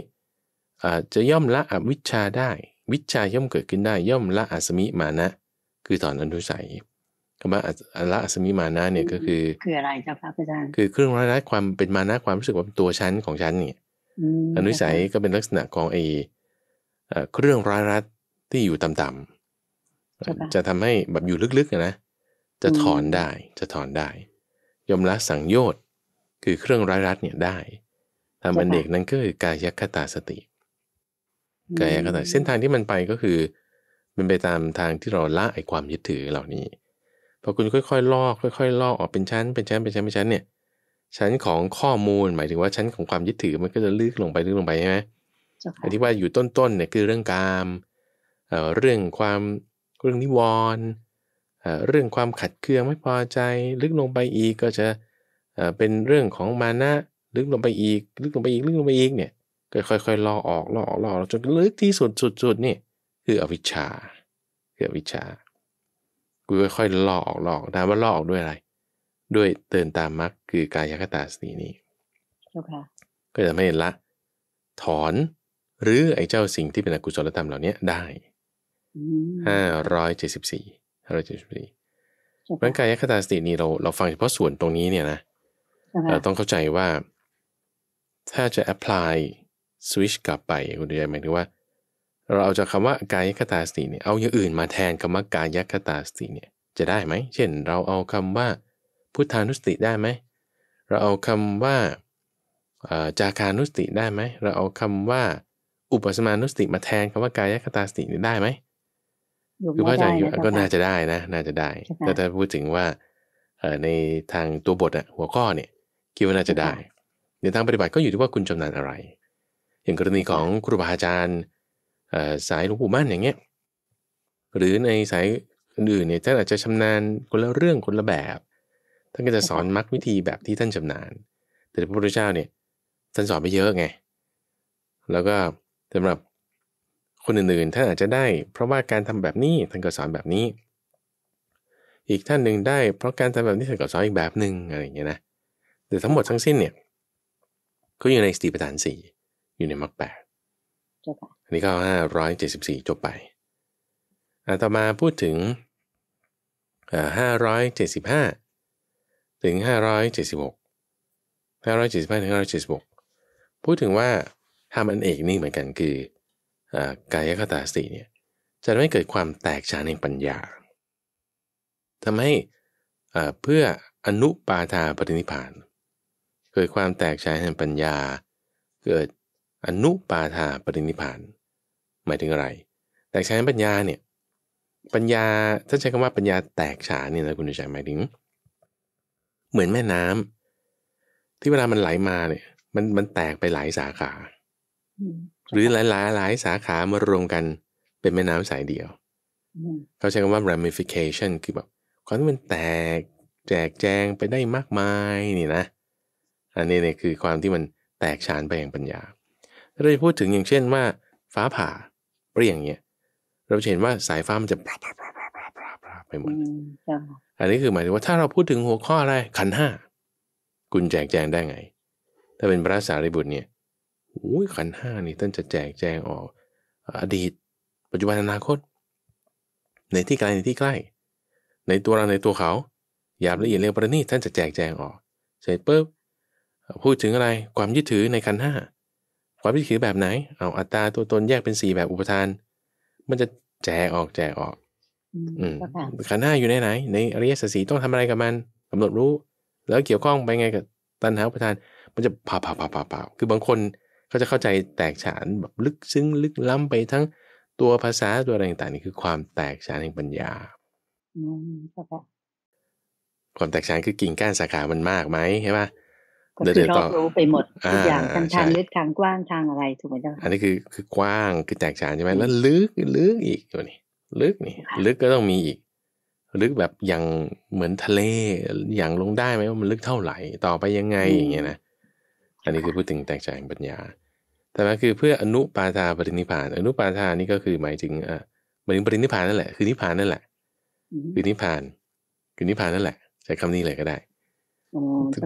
จะย่อมละอวิชชาได้ วิชาย่อมเกิดขึ้นได้ ย่อมละอัสมิมานะ คือตอนอนุสัยคำว่าละอัสมิมานะเนี่ยก็คือคืออะไรเจ้าค่ะอาจารย์คือเครื่องร้ายความเป็นมานะความรู้สึกว่าตัวชั้นของชั้นเนี่ยอนุสัยก็เป็นลักษณะของไอ้เครื่องร้ายรัดที่อยู่ต่ำๆจะทำให้แบบอยู่ลึกๆนะจะถอนได้จะถอนได้ยมละสังโยชน์คือเครื่องร้ายรัดเนี่ยได้ทำอันเด็กนั้นก็คือกายคตาสติ กายคตาเส้นทางที่มันไปก็คือเป็นไปตามทางที่เราละไอความยึดถือเหล่านี้พอคุณค่อยๆลอกค่อยๆ ลอกออกเป็นชั้นเป็นชั้นเป็นชั้นเป็นชั้นเนี่ยชั้นของข้อมูลหมายถึงว่าชั้นของความยึดถือมันก็จะลึกลงไปลึกลงไปใช่ไหมอันที่ว่าอยู่ต้นๆเนี่ยคือเรื่องการ เรื่องความเรื่องนิวรณ์เรื่องความขัดเคืองไม่พอใจ ลึกลงไปอีกก็จะเป็นเรื่องของมานะลึกลงไปอีกลึกลงไปอีกลึกลงไปอีกเนี่ยค่อยๆลอกออกลอกออกลอกจนลึกที่สุดสุดสุดนี่คืออวิชชาคืออวิชชากูค่อยๆลอกออกลอกถามว่าลอกออกด้วยอะไรด้วยเตือนตามมรรคคือกายคตาสตินี้ก็จะไม่ละ ถอนหรือไอ้เจ้าสิ่งที่เป็นอกุศลธรรมเหล่านี้ได้ห้าร้อยเจ็ดสิบสี่ห้าร้อยเจ็ดสิบสี่ราะกายคตาสตินี้เราเราฟังเฉพาะส่วนตรงนี้เนี่ยนะเราต้องเข้าใจว่า ถ้าจะแอพพลายสวิชกลับไปคุณดูใจหมายถึงว่า เราเอาจากคำว่ากายคตาสติเนี่ยเอาอย่างอื่นมาแทนคำว่ากายคตาสติเนี่ยจะได้ไหมเช่นเราเอาคำว่าพุทธานุสติได้ไหม เราเอาคำว่าจาคานุสติได้ไหมเราเอาคำว่าอุปสมานุสติมาแทนคำว่ากายคตาสตินี้ได้ไหมคือพระอาจารย์ก็น่าจะได้นะ น่าจะได้ แต่ถ้าพูดถึงว่าในทางตัวบทอะหัวข้อเนี่ยคิดว่าน่าจะได้ในทางปฏิบัติก็อยู่ที่ว่าคุณชำนาญอะไร อย่างกรณีของครูบาอาจารย์สายหลวงปู่มั่นอย่างเงี้ย หรือในสายอื่นเนี่ยท่านอาจจะชำนาญคนละเรื่องคนละแบบท่านก็จะสอนมรรควิธีแบบที่ท่านชำนาญ แต่พระพุทธเจ้าเนี่ยท่านสอนไปเยอะไง แล้วก็สำหรับคนอื่นๆท่านอาจจะได้เพราะว่าการทำแบบนี้ท่านก็สอนแบบนี้ อีกท่านหนึ่งได้ เพราะการทำแบบนี้ท่านก็สอนอีกแบบหนึ่งอะไรอย่างเงี้ยนะแต่ทั้งหมดทั้งสิ้นเนี่ยก็อยู่ในสติปัฏฐานสี่อยู่ในมรรคแปดอันนี้ก็ห้าร้อยเจ็ดสิบสี่จบไปอ่าต่อมาพูดถึงห้าร้อยเจ็ดสิบห้าถึง 576 575ถึง576พูดถึงว่าทำอันเอกนี่เหมือนกันคือกายคตาสติเนี่ยจะไม่เกิดความแตกฉานในปัญญาทำให้เพื่ออนุปาทาปรินิพาน เกิดความแตกฉานในปัญญา เกิดอนุปาทาปรินิพาน หมายถึงอะไร แตกฉานปัญญาเนี่ยปัญญาถ้าใช้คำว่าปัญญาแตกฉานเนี่ยนะคุณดูใจหมายถึงเหมือนแม่น้ำ ที่เวลามันไหลมาเนี่ย มันมันแตกไปหลายสาขา หรือหลายหลายหลายสาขามารวมกันเป็นแม่น้ำสายเดียวเขาใช้คำว่า ramification คือแบบความที่มันแตกแจกแจงไปได้มากมายนี่นะอันนี้เนี่ยคือความที่มันแตกฉานไปอย่างปัญญาเราจะพูดถึงอย่างเช่นว่า ฟ้าผ่าเปรี้ยงเนี่ยเราเห็นว่าสายฟ้ามันจะปราบปราบปราบปราบปราบไปหมดอันนี้คือหมายถึงว่าถ้าเราพูดถึงหัวข้ออะไรขันห้ากุญแจกแจงได้ไง ถ้าเป็นพระสารีบุตรเนี่ยอุ้ยขันห้านี่ท่านจะแจกแจงออก อดีต ปัจจุบันอนาคต ในที่ไกลในที่ใกล้ ในตัวเราในตัวเขาหยาบละเอียดเร็ยประณีตท่านจะแจกแจงออกเสร็จปุ๊บพูดถึงอะไรความยึดถือในขันห้าความยึดถือแบบไหนเอาอัตราตัวตนแยกเป็น 4 แบบอุปทาน มันจะแจกออกแจกออกขันห้าอยู่ไหนไหนในอริยสัจสีต้องทำอะไรกับมัน กำหนดรู้ แล้วเกี่ยวข้องไปไงกับตัณหาประธาน มันจะผ่าผ่าผ่าผ่าผ่าคือบางคนเขาจะเข้าใจแตกฉานแบบลึกซึ้งลึกล้ำไปทั้งตัวภาษาตัวอะไรต่างๆนี่คือความแตกฉานแห่งปัญญาความแตกฉานคือกิ่งก้านสาขามันมากไหมใช่ปะก็คือรอบรู้ไปหมดทุกอย่างทางทางลึกทางกว้างทางอะไรถูกไหมจ๊ะอันนี้คือคือกว้างคือแตกฉานใช่ไหมแล้วลึกลึกอีกตัวนี้ลึกนี่ลึกก็ต้องมีอีก ลึกแบบอย่างเหมือนทะเลอย่างลงได้ไหมว่ามันลึกเท่าไหร่ต่อไปยังไงอย่างเงี้ยนะอันนี้คือพูดถึงแตกใจแห่งปัญญา แต่มัคือเพื่ออนุปาทาปรินิพาน อนุปาทานี่ก็คือหมายถึงอ่าหมายถึงปรินิพานนั่นแหละคือนิพานนั่นแหละคือนิพานคือนิพานนั่นแหละใช้คำนี้เลยก็ได้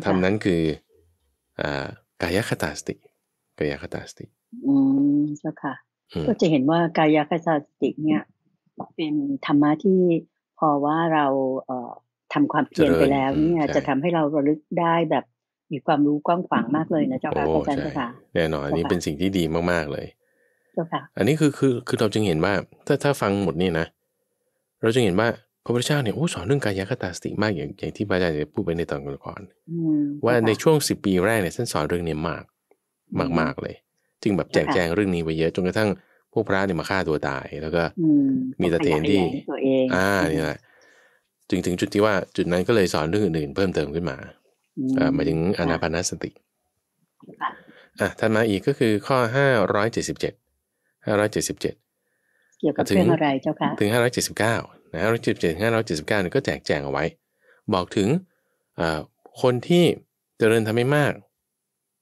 ทำนั้นคืออ่ากายคตาสติกายคตาสติ อืมเจ้าค่ะก็จะเห็นว่ากายคตาสติเนี่ยเป็นธรรมะที่พอว่าเราเทำความเพียรไปแล้วเนี่ยจะทำให้เราระลึกได้แบบมีความรู้กว้างขวางมากเลยนะเจ้าค่ะอาจารย์ค่ะแน่นอนอันนี้เป็นสิ่งที่ดีมากๆเลยเจ้าค่ะอันนี้คือคือคือเราจึงเห็นว่าถ้าถ้าฟังหมดนี่นะ เราจึงเห็นว่า พระพุทธเจ้าเนี่ยโอ้สอนเรื่องกายคตาสติมากอย่างอย่างที่พระอาจารย์พูดไปในตอนก่อนว่าในช่วงสิบปีแรกเนี่ยท่านสอนเรื่องนี้มากมากๆเลย จึงแบบแจกแจงเรื่องนี้ไปเยอะจนกระทั่งพวกพระเนี่ยมาฆ่าตัวตาย แล้วก็มีตะเถนที่อ่านี่แหละจึงถึงจุดที่ว่าจุดนั้นก็เลยสอนเรื่องอื่นๆ เพิ่มเติมขึ้นมาอ่ามาถึงอนาปานสติอ่ะถัดมาอีกก็คือข้อห้าร้อยเจ็ดสิบเจ็ดห้าร้อยเจ็ดสิบเจ็ดเกี่ยวกับเรื่องอะไรเจ้าคะถึงห้าร้อยเจ็ดสิบเก้านะห้าร้อยเจ็ดสิบเจ็ดห้าร้อยเจ็ดสิบเก้านี่ก็แจกแจงเอาไว้ บอกถึงอ่าคนที่เจริญทำให้มาก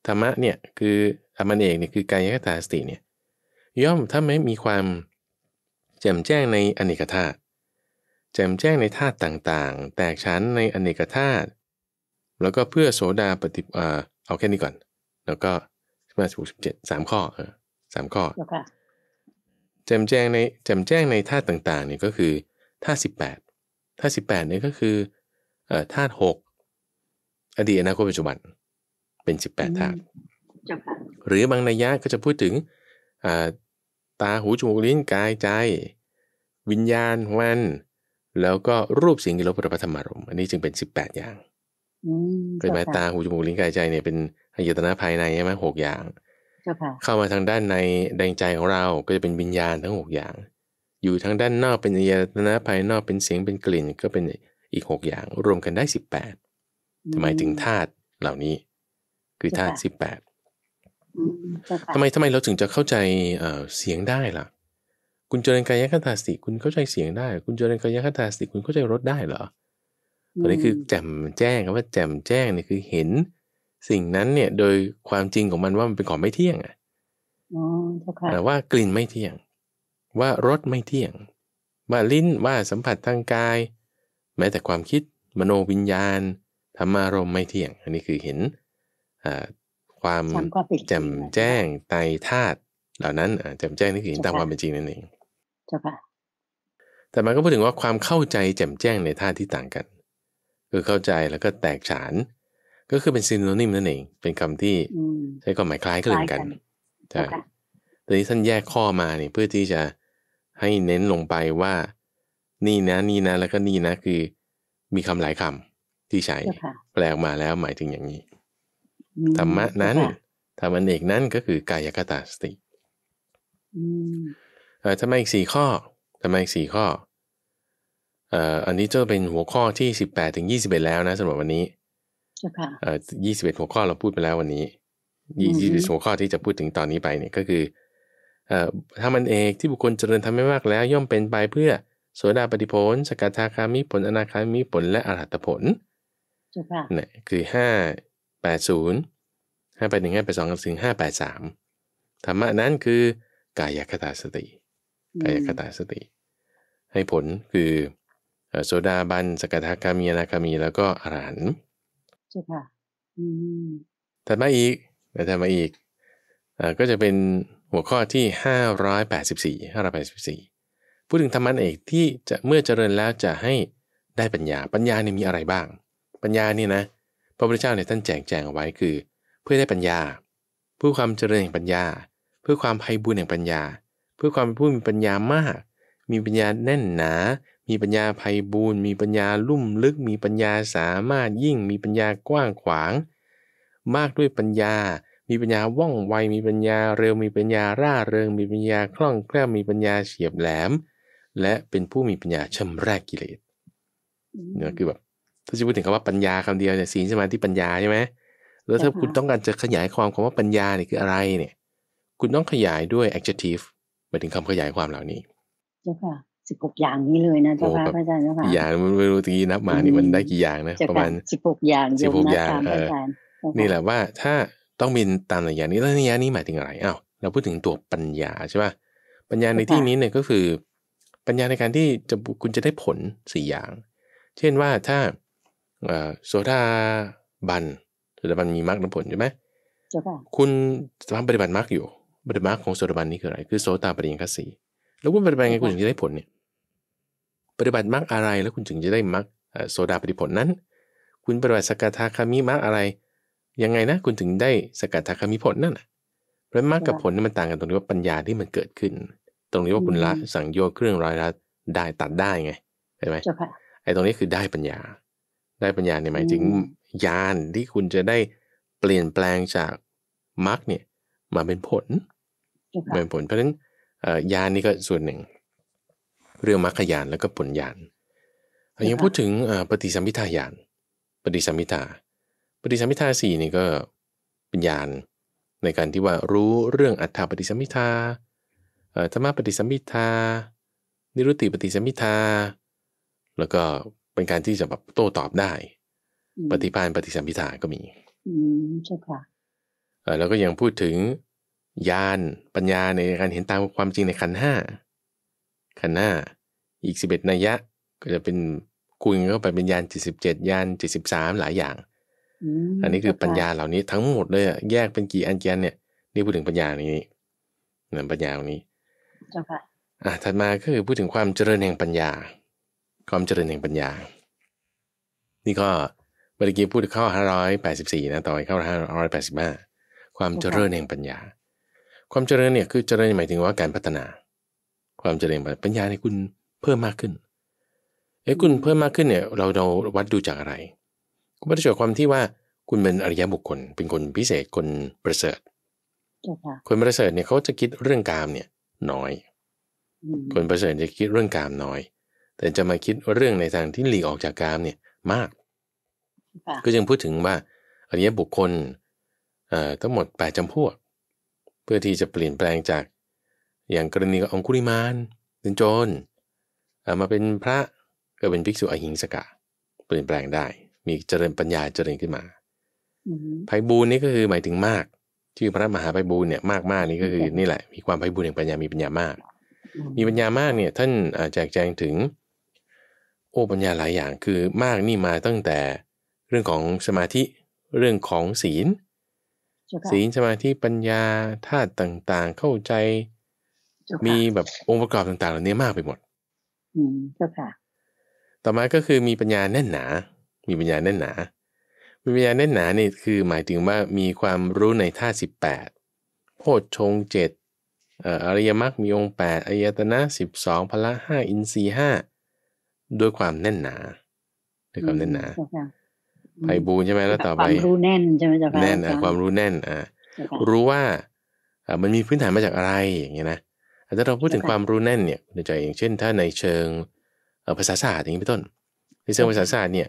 ธรรมะเนี่ย คืออมันเองเนี่ยคือกายคตาสติเนี่ยย่อมถ้าไม่มีความแจ่มแจ้งในอเนกธาตุแจ่มแจ้งในธาตุต่างๆ แตกชั้นในอเนกธาตุแล้วก็เพื่อโสดาปฏิเอ่อเอาแค่นี้ก่อนแล้วก็มาสิบสิบเจ็ดสามข้อเออสามข้อแจ่มแจ้งในแจ่มแจ้งในธาตุต่างๆเนี่ยก็คือธาตุสิบแปดธาตุสิบแปดเนี่ยก็คือเอ่อธาตุหกอดีตอนาคตปัจจุบันเป็นสิบแปดธาตุหรือบางนัยยะก็จะพูดถึงตาหูจมูกลิ้นกายใจ วิญญาณวัน แล้วก็รูปสิ่งกิริยาปัธรรมารมอันนี้จึงเป็น 18 อย่างเป็นไหมตาหูจมูกลิ้นกายใจเนี่ยเป็นอายตนะภายในใช่ไหมหกอย่างเข้ามาทางด้านในแดงใจของเราก็จะเป็นวิญญาณทั้งหกอย่าง อยู่ทางด้านนอกเป็นอายตนะภายนอกเป็นเสียงเป็นกลิ่นก็เป็นอีกหกอย่างรวมกันได้สิบแปดหมามถึงธาตุเหล่านี้คือธาตุสิบแปดทำไมทำไมเราถึงจะเข้าใจเสียงได้ล่ะ คุณเจริญกายคตาสติคุณเข้าใจเสียงได้ คุณเจริญกายคตาสติคุณเข้าใจรสได้เหรอตันนี้คือแจ่มแจ้งคำว่าแจ่มแจ้งเนี่ยคือเห็นสิ่งนั้นเนี่ยโดยความจริงของมันว่ามันเป็นของไม่เที่ยงอ่ะว่ากลิ่นไม่เที่ยง ว่ารสไม่เที่ยงว่าลิ้นว่าสัมผัสทางกาย แม้แต่ความคิดมโนวิญญาณธรรมารมไม่เที่ยง อันนี้คือเห็นความแจ่มแจ้งไตธาตุเหล่านั้นแจ่มแจ้งนี่คือเห็นตามความเป็นจริงนั่นเองเจ้าค่ะแต่มัน ก็พูดถึงว่าความเข้าใจแจ่มแจ้งในธาตุที่ต่างกัน คือเข้าใจแล้วก็แตกฉาน ก็คือเป็นซีโนนิมนั่นเอง เป็นคำที่ใช้ก็หมายคล้ายกันเหมือนกันใช่ตอนนี้ท่านแยกข้อมาเนี่ยเพื่อที่จะให้เน้นลงไปว่า นี่นะนี่นะ แล้วก็นี่นะคือ มีคำหลายคำที่ใช้ แปลออกมาแล้วหมายถึงอย่างนี้ธรรมะนั้น ธรรมะเอกนั้นก็คือกายคตาสติเออทำไมอีกสี่ข้อทำไมอีกสี่ข้อ อันนี้จะเป็นหัวข้อที่สิบแปดถึงยี่สิบเอ็ดแล้วนะสำหรับวันนี้เอ่อยี่สิบเอ็ดหัวข้อเราพูดไปแล้ววันนี้ยี่สิบหัวข้อที่จะพูดถึงตอนนี้ไปเนี่ย ก็คือเอ่อถ้ามันเอกที่บุคคลเจริญทำห้มากแล้ว ย่อมเป็นไปเพื่อ โสดาปฏิพลสกทาคามิผลอนาคามิผลและอรหัตผลนี่คือห้า580 581 582ถึง583 ธรรมะนั้นคือกายคตาสติกายคตาสติ ให้ผลคือโซดาบัน สกทาคามีนาคามี แล้วก็อรหันต์ค่ะถัดมาอีกถัดมาอีก ก็จะเป็นหัวข้อที่ 584 584 พูดถึงธรรมะเอกที่จะเมื่อเจริญแล้วจะให้ได้ปัญญาปัญญาเนี่ยมีอะไรบ้าง ปัญญานี่นะพระพุทธเจ้าเนี่ยท่านแจกแจงเอาไว้คือ เพื่อได้ปัญญาเพื่อความเจริญแห่งปัญญา เพื่อความไพ่บุญแห่งปัญญา เพื่อความเป็นผู้มีปัญญามาก มีปัญญาแน่นหนา มีปัญญาไพ่บุญมีปัญญาลุ่มลึกมีปัญญาสามารถยิ่งมีปัญญากว้างขวาง มากด้วยปัญญา มีปัญญาว่องไวมีปัญญาเร็วมีปัญญาร่าเริงมีปัญญาคล่องแคล่วมีปัญญาเฉียบแหลม และเป็นผู้มีปัญญาชำระกิเลสเนี่ยคือแบบถ้าจะพูดถึงคำว่าปัญญาคำเดียวเนี่ยศีลสมาธิปัญญาใช่ไหมแล้วถ้าคุณต้องการจะขยายความคำว่าปัญญาเนี่ยคืออะไรเนี่ยคุณต้องขยายด้วย adjective หมายถึงคำขยายความเหล่านี้เจ้าค่ะสิบหกอย่างนี้เลยนะเจ้าค่ะพระอาจารย์เจ้าค่ะอย่างไม่รู้ตีนับมานี่มันได้กี่อย่างนะประมาณสิบหกอย่างสิบหกอย่างเออนี่แหละว่าถ้าต้องมีตามหอย่างนี้แล้วนียานี้หมายถึงอะไรอ้าวเราพูดถึงตัวปัญญาใช่ป่ะปัญญาในที่นี้เนี่ยก็คือปัญญาในการที่จะคุณจะได้ผลสี่อย่าง เช่นว่าถ้าโสดาบันโสดาบันมีมรรคผลใช่ไหมใช่ค่ะ คุณทำปฏิบัติมรรคอยู่ปฏิบัติของโสดาบันนี้คืออะไร คือโสตาปฏิยังคสีแล้วคุณปฏิบัติไงคุณถึงจะได้ผลเนี่ย ปฏิบัติมรรคอะไรแล้วคุณถึงจะได้มรรคโสดาปฏิผลนั้น คุณปฏิบัติสกทาคามิมรรคอะไร ยังไงนะ คุณถึงได้สกทาคามิผลนั่นเพราะมรรคกับผลนี่มันต่างกันตรงที่ว่าปัญญาที่มันเกิดขึ้น ตรงนี้ว่าคุณละสั่งโยกเครื่องร้อยละได้ตัดได้ไงใช่ไหมไอ้ตรงนี้คือได้ปัญญาได้ปัญญาเนี่ยหมายถึงญาณที่คุณจะได้เปลี่ยนแปลงจากมรรคเนี่ยมาเป็นผลมาเป็นผล เพราะฉะนั้นญาณนี่ก็ส่วนหนึ่ง เรื่องมรรคญาณแล้วก็ผลญาณยังพูดถึงปฏิสัมพิทาญาณปฏิสัมพิทาปฏิสัมพิทาสี่นี่ก็เป็นญาณในการที่ว่ารู้เรื่องอัถฐปฏิสัมพิทาธรรมปฏิสัมพิทานิรุติปฏิสัมพิทาแล้วก็เป็นการที่จะแบบโต้ตอบได้ ปฏิพานปฏิสัมพิทาก็มี อืมใช่ค่ะแล้วก็ยังพูดถึงญาณปัญญาในการเห็นตามความจริงในขันห้าขันห้า อีกสิบเอ็ดนัยยะ ก็จะเป็นคุยเข้าไปเป็นยานเจ็ดสิบเจ็ดยานเจ็ดสิบสามหลายอย่างอันนี้คือปัญญาเหล่านี้ทั้งหมดเลยแยกเป็นกี่อันกี่อันเนี่ยนี่พูดถึงปัญญานี้นั่นปัญญาตรงนี้อ่ะ ถัดมาก็คือพูดถึงความเจริญแห่งปัญญาความเจริญแห่งปัญญา นี่ก็เมื่อกี้พูดเข้าห้าร้อยแปดสิบสี่นะต่อไปเข้าห้าร้อยแปดสิบห้าความเจริญแห่งปัญญา ความเจริญเนี่ยคือเจริญหมายถึงว่าการพัฒนา ความเจริญปัญญาในคุณเพิ่มมากขึ้นเอ้คุณเพิ่มมากขึ้นเนี่ยเราเราวัดดูจากอะไรคุณวัจากความที่ว่าคุณเป็นอริยบุคคล เป็นคนพิเศษคนประเสริฐ คนประเสริฐเนี่ยเขาจะคิดเรื่องกามเนี่ยน้อย คนประเสริฐจะคิดเรื่องกามน้อยแต่จะมาคิดเรื่องในทางที่หลีกออกจากกามเนี่ยมาก ก็จึงพูดถึงว่า อันนี้บุคคล ทั้งหมดแปดจำพวก เพื่อที่จะเปลี่ยนแปลงจากอย่างกรณีของคุริมานเป็นโจรมาเป็นพระก็เป็นภิกษุอหิงสกะ เปลี่ยนแปลงได้ มีเจริญปัญญาเจริญขึ้นมาภัยบูนนี่ก็คือหมายถึงมาก ชื่อพระมหาภัยบูนเนี่ยมากมากนี่ก็คือนี่แหละมีความภัยบูนอย่างปัญญามีปัญญามาก มีปัญญามากเนี่ย ท่านแจกแจงถึงโอ้ปัญญาหลายอย่างคือมากนี่มาตั้งแต่เรื่องของสมาธิเรื่องของศีล ศีลสมาธิปัญญาธาตุต่างๆเข้าใจ มีแบบองค์ประกอบต่างๆ เหล่านี้มากไปหมดอืมเจ้าค่ะต่อมาก็คือมีปัญญาแน่นหนา มีปัญญาแน่นหนามีปัญญาแน่นหนานี่คือหมายถึงว่ามีความรู้ในธาตุสิบแปดโพชฌงเจ็ดอริยมรรคมีองค์แปดอายตนะสิบสองพละห้าอินทรีห้าด้วยความแน่นหนาด้วยความแน่นหนาไพบูลใช่ไหมแล้วต่อไป ความรู้แน่นใช่ไหมจ๊ะแน่นอะความรู้แน่นอ่ะรู้ว่าอมันมีพื้นฐานมาจากอะไรอย่างเงี้ยนะถ้าเราพูดถึงความรู้แน่นเนี่ยในใจอย่างเช่น ถ้าในเชิงภาษาศาสตร์อย่างนี้เป็นต้น ในเชิงภาษาศาสตร์เนี่ย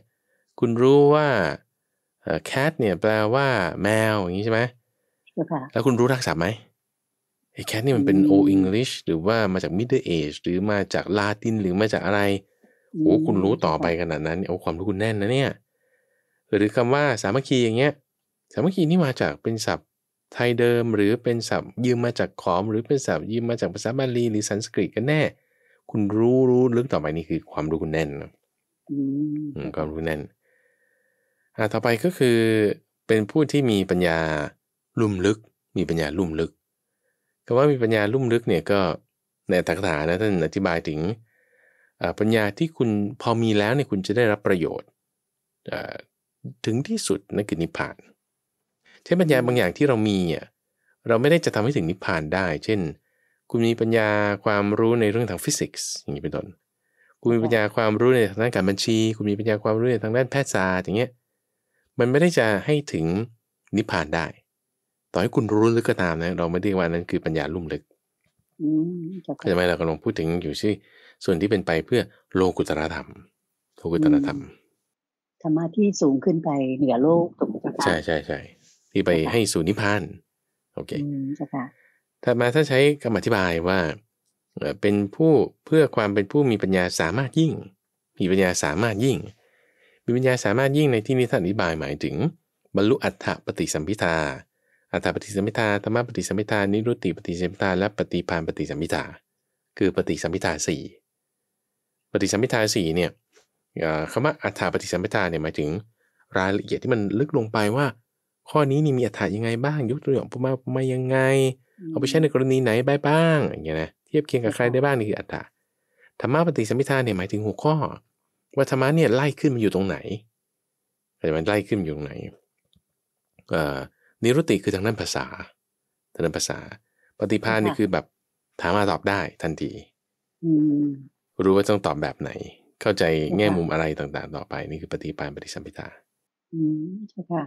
คุณรู้ว่าแคทเนี่ยแปลว่าแมว อย่างนี้ใช่ไหมใช่่คะแล้วคุณรู้รักษาไหมไอ้แคทนี่มันเป็นโออิงลิชหรือว่ามาจากมิดเดิลเอหรือมาจากลาตินหรือมาจากอะไรโอ้คุณรู้ต่อไปขนาดนั้นโอ้ความรู้คุณแน่นนะเนี่ยหรือคำว่าสามัคคีอย่างเงี้ยสามัคคีนี่มาจากเป็นศัพท์ไทยเดิมหรือเป็นศัพท์ ยืมมาจากขอมหรือเป็นศัพท์ยืมมาจากภาษาบาลีหรือสันสกฤตกันแน่ คุณรู้รู้ลึกต่อไปนี่คือความรู้คุณแน่นความรู้แน่นอ่าต่อไปก็คือเป็นผู้ที่มีปัญญาลุ่มลึก มีปัญญาลุ่มลึกคำว่ามีปัญญาลุ่มลึกเนี่ยก็ในตัตกถานะท่านอธิบายถึงปัญญาที่คุณพอมีแล้วเนี่ยคุณจะได้รับประโยชน์ถึงที่สุดนั่นคือนิพพานเช่นปัญญาบางอย่างที่เรามีอ่ะเราไม่ได้จะทำให้ถึงนิพพานได้ เช่น คุณมีปัญญาความรู้ในเรื่องทางฟิสิกส์อย่างนี้เป็นต้นคุณมีปัญญาความรู้ในทางด้านการบัญชี คุณมีปัญญาความรู้ในทางด้านแพทยศาสตร์อย่างเงี้ยมันไม่ได้จะให้ถึงนิพพานได้ ต่อให้คุณรู้ลึกก็ตามนะเราไม่ได้ว่านั้นคือปัญญาลุ่มลึกเข้าใจไหมเรากำลังพูดถึงอยู่ชื่อส่วนที่เป็นไปเพื่อโลกุตรธรรมโลกุตรธรรม ธรรมะที่สูงขึ้นไปเหนือโลกถูกไหมคะใช่ใช่ใช่ ที่ไปให้สู่นิพพาน โอเคถ้ามาถ้าใช้คำอธิบายว่า เป็นผู้เพื่อความเป็นผู้มีปัญญาสามารถยิ่ง มีปัญญาสามารถยิ่ง มีปัญญาสามารถยิ่งในที่นี้ท่านอธิบายหมายถึง บรรลุอัฏฐปฏิสัมพิทา อัฏฐปฏิสัมพิทาธรรมปฏิสัมพิทา นิรุตติปฏิสัมพิทา และปฏิพานปฏิสัมพิทา คือปฏิสัมพิทาสี่ฏิสัมพิทาสี่เนี่ยคำว่าอัฏฐาปฏิสัมพิทาเนี่ยหมายถึงรายละเอียดที่มันลึกลงไปว่า ข้อนี้นี่มีอัฏฐายังไงบ้างยกตัวอย่างมามายังไง เอาไปใช้ในกรณีไหนบ้างอย่างเงี้ยนะเทียบเคียงกับใครได้บ้างนี่คืออัฏฐาธรรมะปฏิสัมพิทาเนี่ยหมายถึงหัวข้อ ว่าธรรมะเนี่ยไล่ขึ้นมาอยู่ตรงไหนแต่มันไล่ขึ้นอยู่ตรงไหนนิรุติคือทางด้านภาษาทางด้านภาษาปฏิภาณนี่คือแบบถามมาตอบได้ทันทีรู้ว่าต้องตอบแบบไหน เข้าใจแง่มุมอะไรต่าง ๆต่อไป นี่คือปฏิปันปฏิสัมพิทา อืมใช่ค่ะ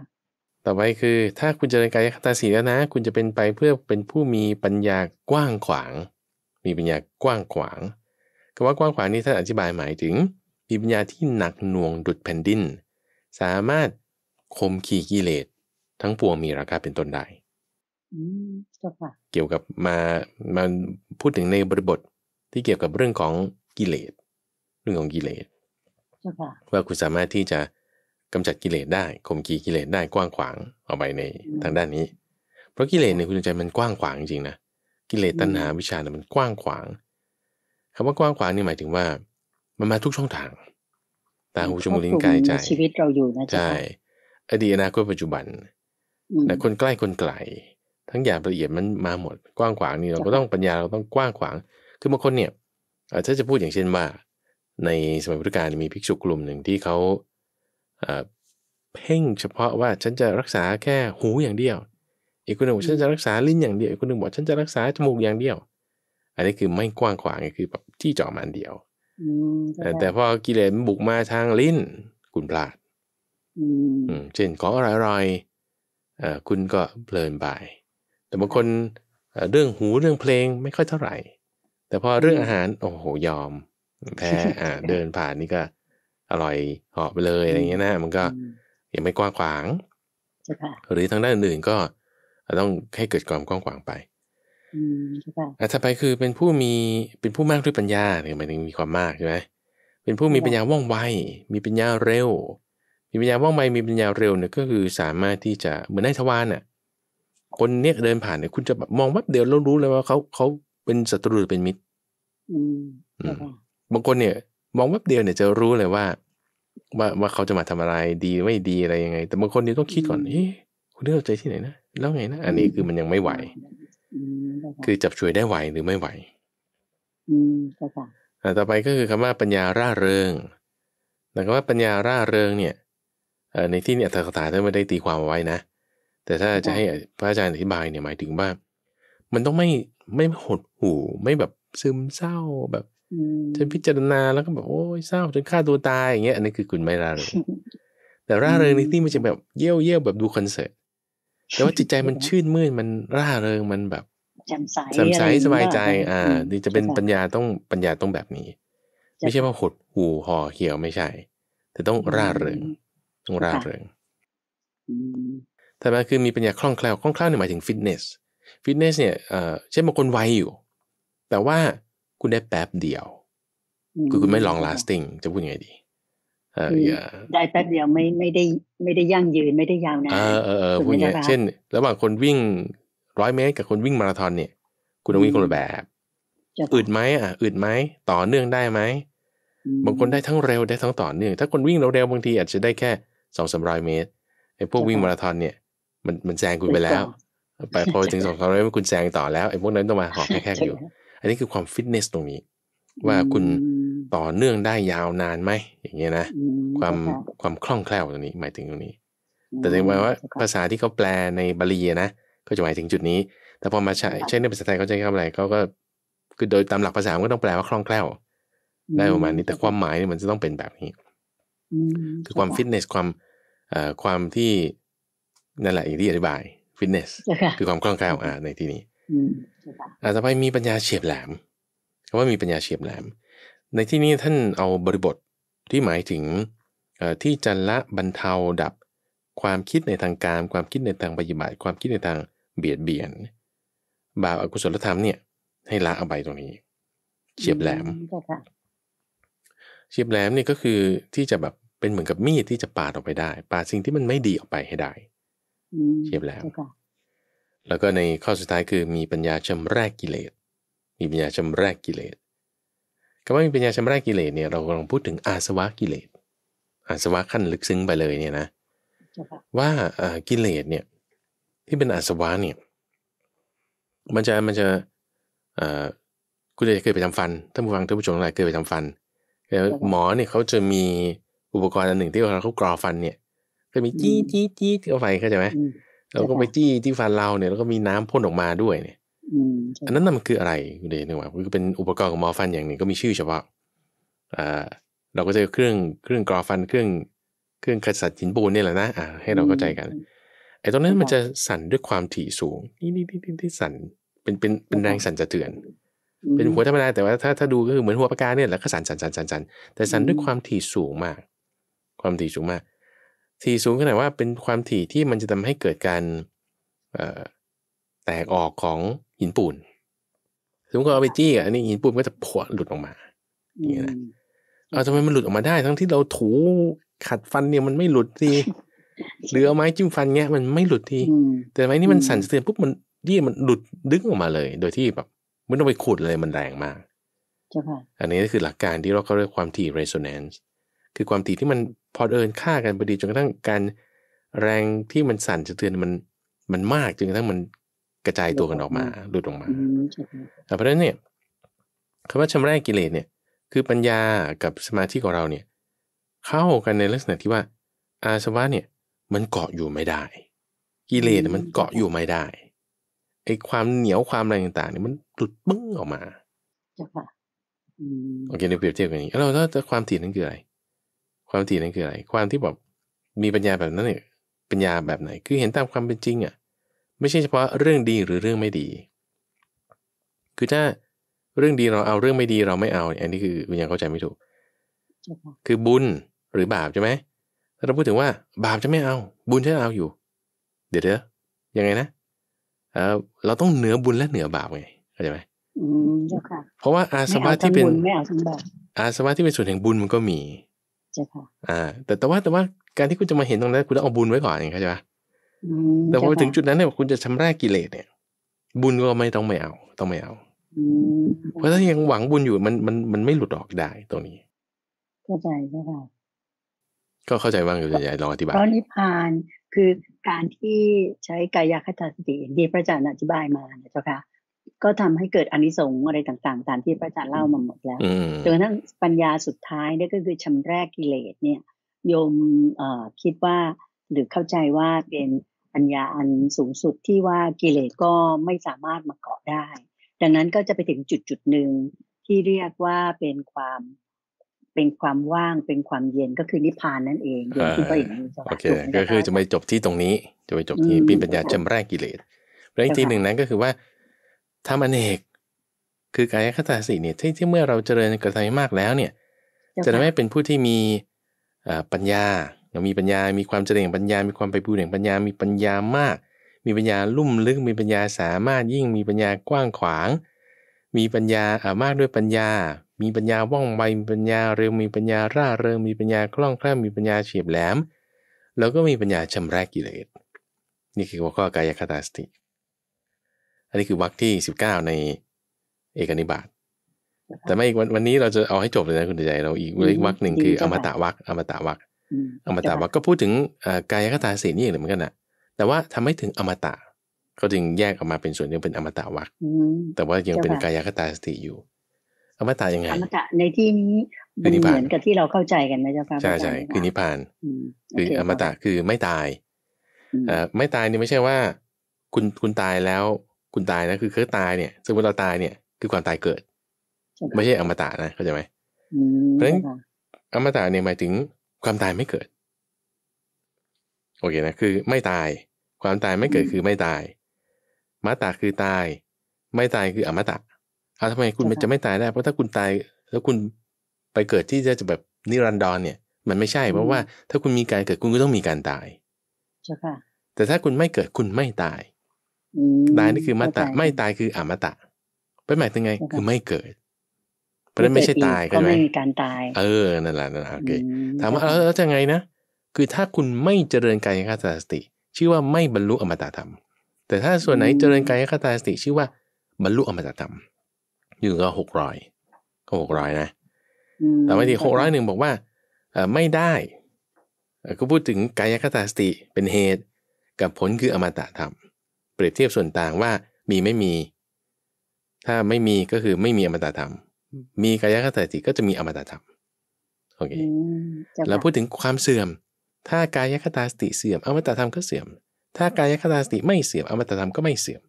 ต่อไปคือถ้าคุณจะเรียนกายคตาสีแล้วนะ คุณจะเป็นไปเพื่อเป็นผู้มีปัญญากว้างขวาง มีปัญญากว้างขวางคำว่ากว้างขวางนี้ท่านอธิบายหมายถึง มีปัญญาที่หนักหน่วงดุดแผ่นดิน สามารถคมขีกิเลสทั้งปวงมีราคาเป็นต้นได้เกี่ยวกับมามาพูดถึงในบริบทที่เกี่ยวกับเรื่องของกิเลสเรื่องของกิเลสว่าคุณสามารถที่จะกำจัดกิเลสได้ข่มขีกิเลสได้กว้างขวางออกไปในทางด้านนี้ เพราะกิเลสเนี่ยคุณใจมันกว้างขวางจริงๆนะกิเลสตัณหาวิชาเนี่ยมันกว้างขวาง คำว่ากว้างขวางนี่หมายถึงว่ามันมาทุกช่องทางตาหูจมูกลิ้นกายใจชีวิตเราอยู่นะจ๊ะใช่อดีตอนาคตปัจจุบันแต่คนใกล้คนไกลทั้งอย่างละเอียดมันมาหมดกว้างขวางนี่เราก็ต้องปัญญาเราต้องกว้างขวางคือบางคนเนี่ยถ้าจะพูดอย่างเช่นว่าในสมัยพุทธกาลมีภิกษุกลุ่มหนึ่งที่เขาเพ่งเฉพาะว่าฉันจะรักษาแค่หูอย่างเดียวอีกคนหนึ่งบอกฉันจะรักษาลิ้นอย่างเดียวอีกคนหนึ่งบอกฉันจะรักษาจมูกอย่างเดียว อันนี้คือไม่กว้างขวางคือแบบที่จอมันเดียวแต่พอกิเลสบุกมาทางลิ้นคุณพลาดเช่นของอร่อยคุณก็เพลินไปแต่บางคนเรื่องหูเรื่องเพลงไม่ค่อยเท่าไหร่แต่พอเรื่องอาหารโอ้โหยอมแพ้อ่าเดินผ่านนี่ก็อร่อยเหาะไปเลยอะไรเงี้ยนะ มันก็ยังไม่กว้างขวาง หรือทางด้านอื่นก็ต้องให้เกิดความกว้างขวางไปอ่ะถัดไปคือเป็นผู้มีเป็นผู้มากด้วยปัญญาเนี่ยมันถึงมีความมากใช่ไหมเป็นผู้มีปัญญาว่องไวมีปัญญาเร็ว มีปัญญาว่องไวมีปัญญาเร็วเนี่ยก็คือสามารถที่จะเหมือนไอ้ทวารน่ะคนเนี้ยเดินผ่านเนี่ยคุณจะแบบมองวับเดียวแล้วรู้เลยว่าเขาเขาเป็นศัตรูหรือเป็นมิตรบางคนเนี่ย มองแวบเดียวเนี่ยจะรู้เลยว่า ว่าว่าเขาจะมาทำอะไร ดีไม่ดีอะไรยังไง แต่บางคนเนี่ยต้องคิดก่อนเอ๊ะคุณีด้เอาใจที่ไหนนะแล้วไงนะอันนี้คือมันยังไม่ไหว คือจับช่วยได้ไหวหรือไม่ไหว อืมค่ะต่อไปก็คือคำว่าปัญญาร่าเริงมายคำว่าปัญญาร่าเริง เนี่ยในที่เนี่ยัตถกถาท่านไม่ได้ตีความเอาไว้นะแต่ถ้าจะให้พระอาจารย์อธิบายเนี่ยหมายถึงว่ามันต้องไม่ไม่หดหูไม่แบบซึมเศร้าแบบฉันพิจารณาแล้วก็แบบ โอ้ยเศร้าจนฆ่าตัวตายอย่างเงี้ยอันนี้คือคุณไม่ร่าเริงแต่ร่าเริงในที่มันจะแบบเยี่ยวเยี่ยวแบบดูคอนเสิร์ตแต่ว่าจิตใจมันชื่นมื่นมันร่าเริงมันแบบจำใสจใสสบายใจ อ่านี่จะเป็นปัญญาต้องปัญญาต้องแบบนี้ ไม่ใช่ว่าหดหูห่อเหี่ยวไม่ใช่ แต่ต้องร่าเริง ต้องร่าเริงถัดมาคือมีปัญญาคล่องแคล่วคล่องแคล่วเนี่ยหมายถึงฟิตเนสฟิตเนสเนี่ยเช่นบางคนไวอยู่ แต่ว่าคุณได้แป๊บเดียวคือคุณไม่ลองลาสติ้งจะพูดยังไงดีได้แป๊บเดียวไม่ไม่ได้ไม่ได้ยั่งยืนไม่ได้ยาวนานเออเออพูดย่างเงี้ยเช่นระหว่างคนวิ่งร้อยเมตรกับคนวิ่งมาราธอนเนี่ยคุณต้องวิ่งคนละแบบอึดไหมอ่ะอึดไหมต่อเนื่องได้ไหมบางคนได้ทั้งเร็วได้ทั้งต่อเนื่อง ถ้าคนวิ่งเร็วๆบางที อาจจะได้แค่สองสามร้อยเมตรไอ้พวกวิ่งมาราธอนเนี่ยมันมันแซงคุณไปแล้วไปพอถึงสองสามร้อยคุณแซงต่อแล้วไอ้พวกนั้นต้องมาหอบแค่ๆอยู่ อันนี้คือความฟิตเนสตรงนี้ ว่าคุณต่อเนื่องได้ยาวนานไหมอย่างเงี้ยนะความความคล่องแคล่วตรงนี้หมายถึงตรงนี้ แต่ถึงแม้ว่าภาษาที่เขาแปลในบาลีนะ ก็จะหมายถึงจุดนี้แต่พอมาใช้ใช้ในภาษาไทยเขาใช้คำอะไรเขาก็คือโดยตามหลักภาษาก็ต้องแปลว่าคล่องแคล่วได้ประมาณนี้แต่ความหมายมันจะต้องเป็นแบบนี้คือความฟิตเนสความความที่นั่นแหละอย่างที่อธิบายิตเนสคือความคล่องแคล่วอ่าในที่นี้อาต่อไปมีปัญญาเฉียบแหลมคำว่ามีปัญญาเฉียบแหลม ในที่นี้ท่านเอาบริบทที่หมายถึงที่จันละบรรเทาดับความคิดในทางการความคิดในทางปฏิบัติความคิดในทางเบียดเบียนบาปอกุศลธรรมเนี่ยให้ละเอาไปตรงนี้ เฉียบแหลมเฉียบแหลมนี่ก็คือที่จะแบบเป็นเหมือนกับมีดที่จะปาดออกไปได้ปาดสิ่งที่มันไม่ดีออกไปให้ได้เชียบแล้ว แล้วก็ในข้อสุดท้ายคือมีปัญญาชำรกกิเลส มีปัญญาชำรกกิเลสคำว่ามีปัญญาชำรกกิเลสเนี่ยเรากำลังพูดถึงอาสวะกิเลส อาสวะขั้นลึกซึ้งไปเลยเนี่ยนะ ว่ากิเลสเนี่ย ที่เป็นอาสวะเนี่ย มันจะมันจะคุณจะเคยไปทำฟันท่านผู้ฟังท่านผู้ชมอะารเคยไปทำฟันหมอเนี่ยเขาจะมีอุปกรณ์อันหนึ่งที่เขากรอฟันเนี่ยก็มีจี้จี้จี้เข้าไปเข้าใจไหมเราก็ไปจี้ที่ฟันเราเนี่ยแล้วก็มีน้ำพ่นออกมาด้วยเนี่ยอันนั้นมันคืออะไรเดนึกว่าคือเป็นอุปกรณ์ของหมอฟันอย่างหนึ่งก็มีชื่อเฉพาะอ่าเราก็จะเครื่องเครื่องกรอฟันเครื่องเครื่องกระสัดหินปูนนี่แหละนะอ่าให้เราเข้าใจกัน ไอ้ตรงนั้นมันจะสั่นด้วยความถี่สูง นี่นี่นี่นี่สั่น เป็นเป็นเป็นแรงสั่นสะเทือน เป็นหัวธรรมดาแต่ว่า ถ้าถ้าดูก็คือเหมือนหัวปากกาเนี่ยแหละก็สั่นสั่นสั่นสั่นสั่นแต่สั่นด้วยความถี่สูงมาก ความถี่สูงมากถี่สูงขนาดว่าเป็นความถี่ที่มันจะทำให้เกิดการแตกออกของหินปูนสมมติเอาไปจี้อันนี้หินปูนก็จะผวหลุดออกมาอย่างนี้นะเอาทำไมมันหลุดออกมาได้ ทั้งที่เราถูขัดฟันเนี่ยมันไม่หลุดทีหรือเอาไม้จิ้มฟันเงี้ยมันไม่หลุดทีแต่ไม้นี่มันสั่นสะเทือนปุ๊บมันยี่มันหลุดดึงออกมาเลย โดยที่แบบไม่ต้องไปขุดเลยมันแรงมากอันนี้ก็คือหลักการที่เราเขาเรียกความถี่ resonance คือความถี่ที่มันพอเอินค่ากันพอดีจนกระทั่งการแรงที่มันสั่นสะเทือนมันมันมากจนกระทั่งมันกระจายตัวกันออกมาหลุดออกมาเพราะฉะนั้นเนี่ยคำว่าชแรกกิเลสเนี่ยคือปัญญากับสมาธิของเราเนี่ย เข้ากันในลักษณะที่ว่าอาสวะเนี่ย มันเกาะอยู่ไม่ได้กิเลสมันเกาะอยู่ไม่ได้ไอ้ความเหนียวความอะไรต่างๆ เนี่ยมันหลุดบึ้งออกมาโอเคเยวเปรียบเทียบกันนี้แล้วถ้าความถี่นั้นคืออะไรความถี่นั้นคืออะไร ความที่แบบมีปัญญาแบบนั้นเนี่ยปัญญาแบบไหน คือเห็นตามความเป็นจริงอะ่ะไม่ใช่เฉพาะเรื่องดีหรือเรื่องไม่ดี คือถ้าเรื่องดีเราเอาเรื่องไม่ดีเราไม่เอา อันนี้คือวิญญาณเข้าใจไม่ถูก คือบุญหรือบาปใช่ไหมถ้าเราพูดถึงว่าบาปจะไม่เอา บุญจะเอาอยู่ เดี๋ยวเดี๋ยวยังไงนะเออเราต้องเหนือบุญและเหนือบาปไงเข้าใจไหมเพราะว่าอาสวะที่เป็นอาสวะที่เป็นส่วนแห่งบุญมันก็มีจ้าค่ะอ่าแต่แต่ว่าแต่ว่าการที่คุณจะมาเห็นตรงนั้น คุณต้องเอาบุญไว้ก่อนอย่างเข้าใจปะแต่พอถึงจุดนั้นเนี่ยคุณจะชำระกิเลสเนี่ย บุญก็ไม่ต้องไม่เอาต้องไม่เอาเพราะถ้ายังหวังบุญอยู่มันมันมันไม่หลุดออกได้ตรงนี้ เข้าใจเจ้าค่ะก็เข้าใจว่างอยู่ใหญ่ลองอธิบายเพราะนิพพานคือการที่ใช้กายคตาสติที่พระอาจารย์อธิบายมานะเจ้าค่ะก็ทำให้เกิดอนิสงส์อะไรต่างๆตามที่พระอาจารย์เล่ามาหมดแล้วจนกระทั่งปัญญาสุดท้ายนี่ก็คือชำแรกกิเลส เนี่ยโยมคิดว่า หรือเข้าใจว่าเป็นปัญญาอันสูงสุดที่ว่ากิเลสก็ไม่สามารถมาเกาะได้ ดังนั้นก็จะไปถึงจุดจุดหนึ่งที่เรียกว่าเป็นความเป็นความว่างเป็นความเย็นก็คือนิพพานนั่นเองโยมคิด่อย่างนี้ใโอเค ก็คือจะไปจบที่ตรงนี้ จะไปจบที่ปนปัญญาชำแรกกิเลสเรื่องที่หนึ่งนั้นก็คือว่าทำอเนกคือกายคตาสีเนี่ยที่ที่เมื่อเราเจริญกระทำมากแล้วเนี่ย จะทำให้เป็นผู้ที่มีปัญญา มีปัญญา มีความเจริญปัญญา มีความไปบูรณงปัญญา มีปัญญามาก มีปัญญาลุ่มลึก มีปัญญาสามารถยิ่ง มีปัญญากว้างขวาง มีปัญญามากด้วยปัญญา มีปัญญาว่องไว มีปัญญาเร็วมีปัญญาร่าเริง มีปัญญาคล่องแคล่ว มีปัญญาเฉียบแหลม แล้วก็มีปัญญาชำระกิเลสนี่คือหัวข้อกายคตาสติอันนี้คือวรรคที่สิบเก้าในเอกนิบาต แต่ไม่วันวันนี้เราจะเอาให้จบเลยนะคุณใจเราอีกวรรคหนึ่งคืออมตะวรรคอมตะวรรคอมตะวรรคก็พูดถึงกายคตาสีนี่เหมือนกันนะแต่ว่าทำให้ถึงอมตะก็จึงแยกออกมาเป็นส่วนนึงเป็นอมตะวรรคแต่ว่ายังเป็นกายคตาสติอยู่ อมตะยังไงอมตะในที่นี้มันเหมือนกับที่เราเข้าใจกันนะเจ้าค่ะใช่ใช่คือนิพพานคืออมตะคือไม่ตายไม่ตายนี่ไม่ใช่ว่า คุณคุณตายแล้วคุณตายนะ คือเคือตายเนี่ยสมมติเราตายเนี่ยคือความตายเกิดไม่ใช่อมตะนะเข้าใจไหมเพราะฉะนั้นอมตะเนี่ยหมายถึง ความตายไม่เกิดโอเคนะคือ ไม่ตาย ความตายไม่เกิดคือไม่ตาย มาตาคือตาย ไม่ตายคืออมตะเอาทำไมคุณจะไม่ตายได้ เพราะถ้าคุณตายแล้วคุณไปเกิดที่จะแบบนิรันดรเนี่ย มันไม่ใช่เพราะว่าถ้าคุณมีการเกิดคุณก็ต้องมีการตายแต่ถ้าคุณไม่เกิดคุณไม่ตายตายนี่คือมาตะไม่ตายคืออมตะเป็นหมายถึงไงคือไม่เกิด เพราะนั้นไม่ใช่ตายก็ไม่มีการตาย เออนั่นแหละนั่นแหละโอเคถามว่าแล้วจะไงนะ คือถ้าคุณไม่เจริญกายคตาสติ ชื่อว่าไม่บรรลุอมตะธรรม แต่ถ้าส่วนไหนเจริญกายคตาสติ ชื่อว่าบรรลุอมตะธรรมอยู่ก็หกร้อยก็หกร้อยนะ แต่บางทีหกร้อยหนึ่งบอกว่าไม่ได้ ก็พูดถึงกายคตาสติ เป็นเหตุกับผลคืออมตะธรรมเปรียบเทียบส่วนต่างว่ามีไม่มี ถ้าไม่มีก็คือไม่มีอมตะธรรม มีกายคตติตก็จะมีอมตะธรรมโอเคแล้วพูดถึงความเสื่อม ถ้ากายคตาสติเสื่อมอมตะธรรมก็เสื่อม ถ้ากายคตาสติไม่เสื่อมอมตะธรรมก็ไม่เสื่อม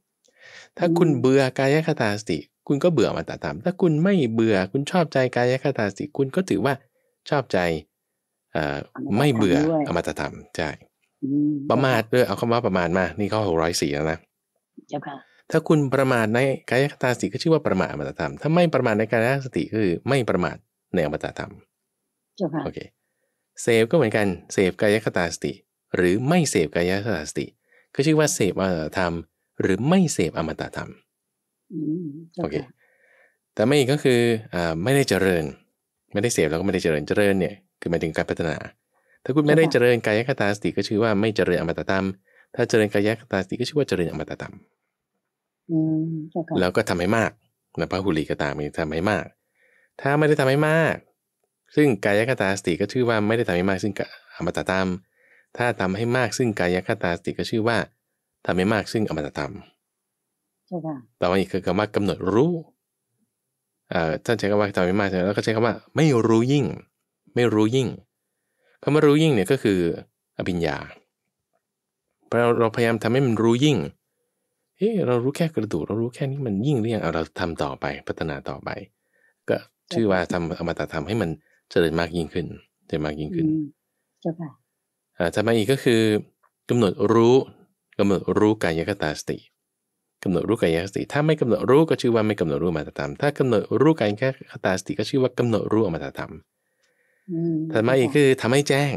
ถ้าคุณเบื่อกายคตาสติ คุณก็เบื่ออมตะธรรม ถ้าคุณไม่เบื่อคุณชอบใจกายคตาสติคุณก็ถือว่าชอบใจไม่เบื่ออมตะธรรมใช่ประมาท้วยเอาคำว่าประมาทมา นี่ข้อหกร้อยสี่แล้วนะค่ะถ้าคุณประมาทในกายคตาสติก็ชื่อว่าประมาทอมตะธรรม ถ้าไม่ประมาทในกายคสติคือไม่ประมาทในอมตะธรรมโอเคเสพก็เหมือนกันเสพกายคตาสติหรือไม่เสพกายคตาสติ ก็ชื่อว่าเสพอมตะธรรม หรือไม่เสพอมตะธรรมโอเค แต่ไม่กก็คือไม่ได้เจริญไม่ได้เสพแล้วก็ไม่ได้เจริญ เจริญเนี่ยคือหมายถึงการพัฒนาถ้าคุณไม่ได้เจริญกายคตาสติก็ชื่อว่าไม่เจริญอมตะธรรม ถ้าเจริญกายคตาสติก็ชื่อว่าเจริญอมตะธรรมแล้วก็ทำให้มาก นะพระหุลีกตามีทำให้มาก ถ้าไม่ได้ทำให้มาก ซึ่งกายคตาสติก็ชื่อว่าไม่ได้ทำให้มาก ซึ่งอมตะธรรม ถ้าทำให้มาก ซึ่งกายคตาสติก็ชื่อว่า ทำให้มาก ซึ่งอมตะธรรมต่อมาอีกคือคำว่ากำหนดรู้ท่านใช้คำว่าทำให้มากแล้วก็ใช้คำว่าไม่รู้ยิ่ง ไม่รู้ยิ่งคำว่ารู้ยิ่งเนี่ยก็คืออภิญญาเราเราพยายามทำให้มันรู้ยิ่ง เฮ้เรารู้แค่กระดูกเรารู้แค่นี้มันยิ่งหรือยังเอาเราทำต่อไปพัฒนาต่อไป ก็ชื่อว่าทำอมตะธรรมให้มันเจริญมากยิ่งขึ้นเจริญมากยิ่งขึ้นเจ้าค่ะทำมาอีกก็คือกำหนดรู้กำหนดรู้กายคตาสติ กำหนดรู้กายคตาสติ ถ้าไม่กำหนดรู้ก็ชื่อว่าไม่กำหนดรู้อมตะธรรมถ้ากำหนดรู้กายคตาสติ ก็ชื่อว่ากำหนดรู้อมตะธรรมถัดมาอีกคือทำให้แจ้ง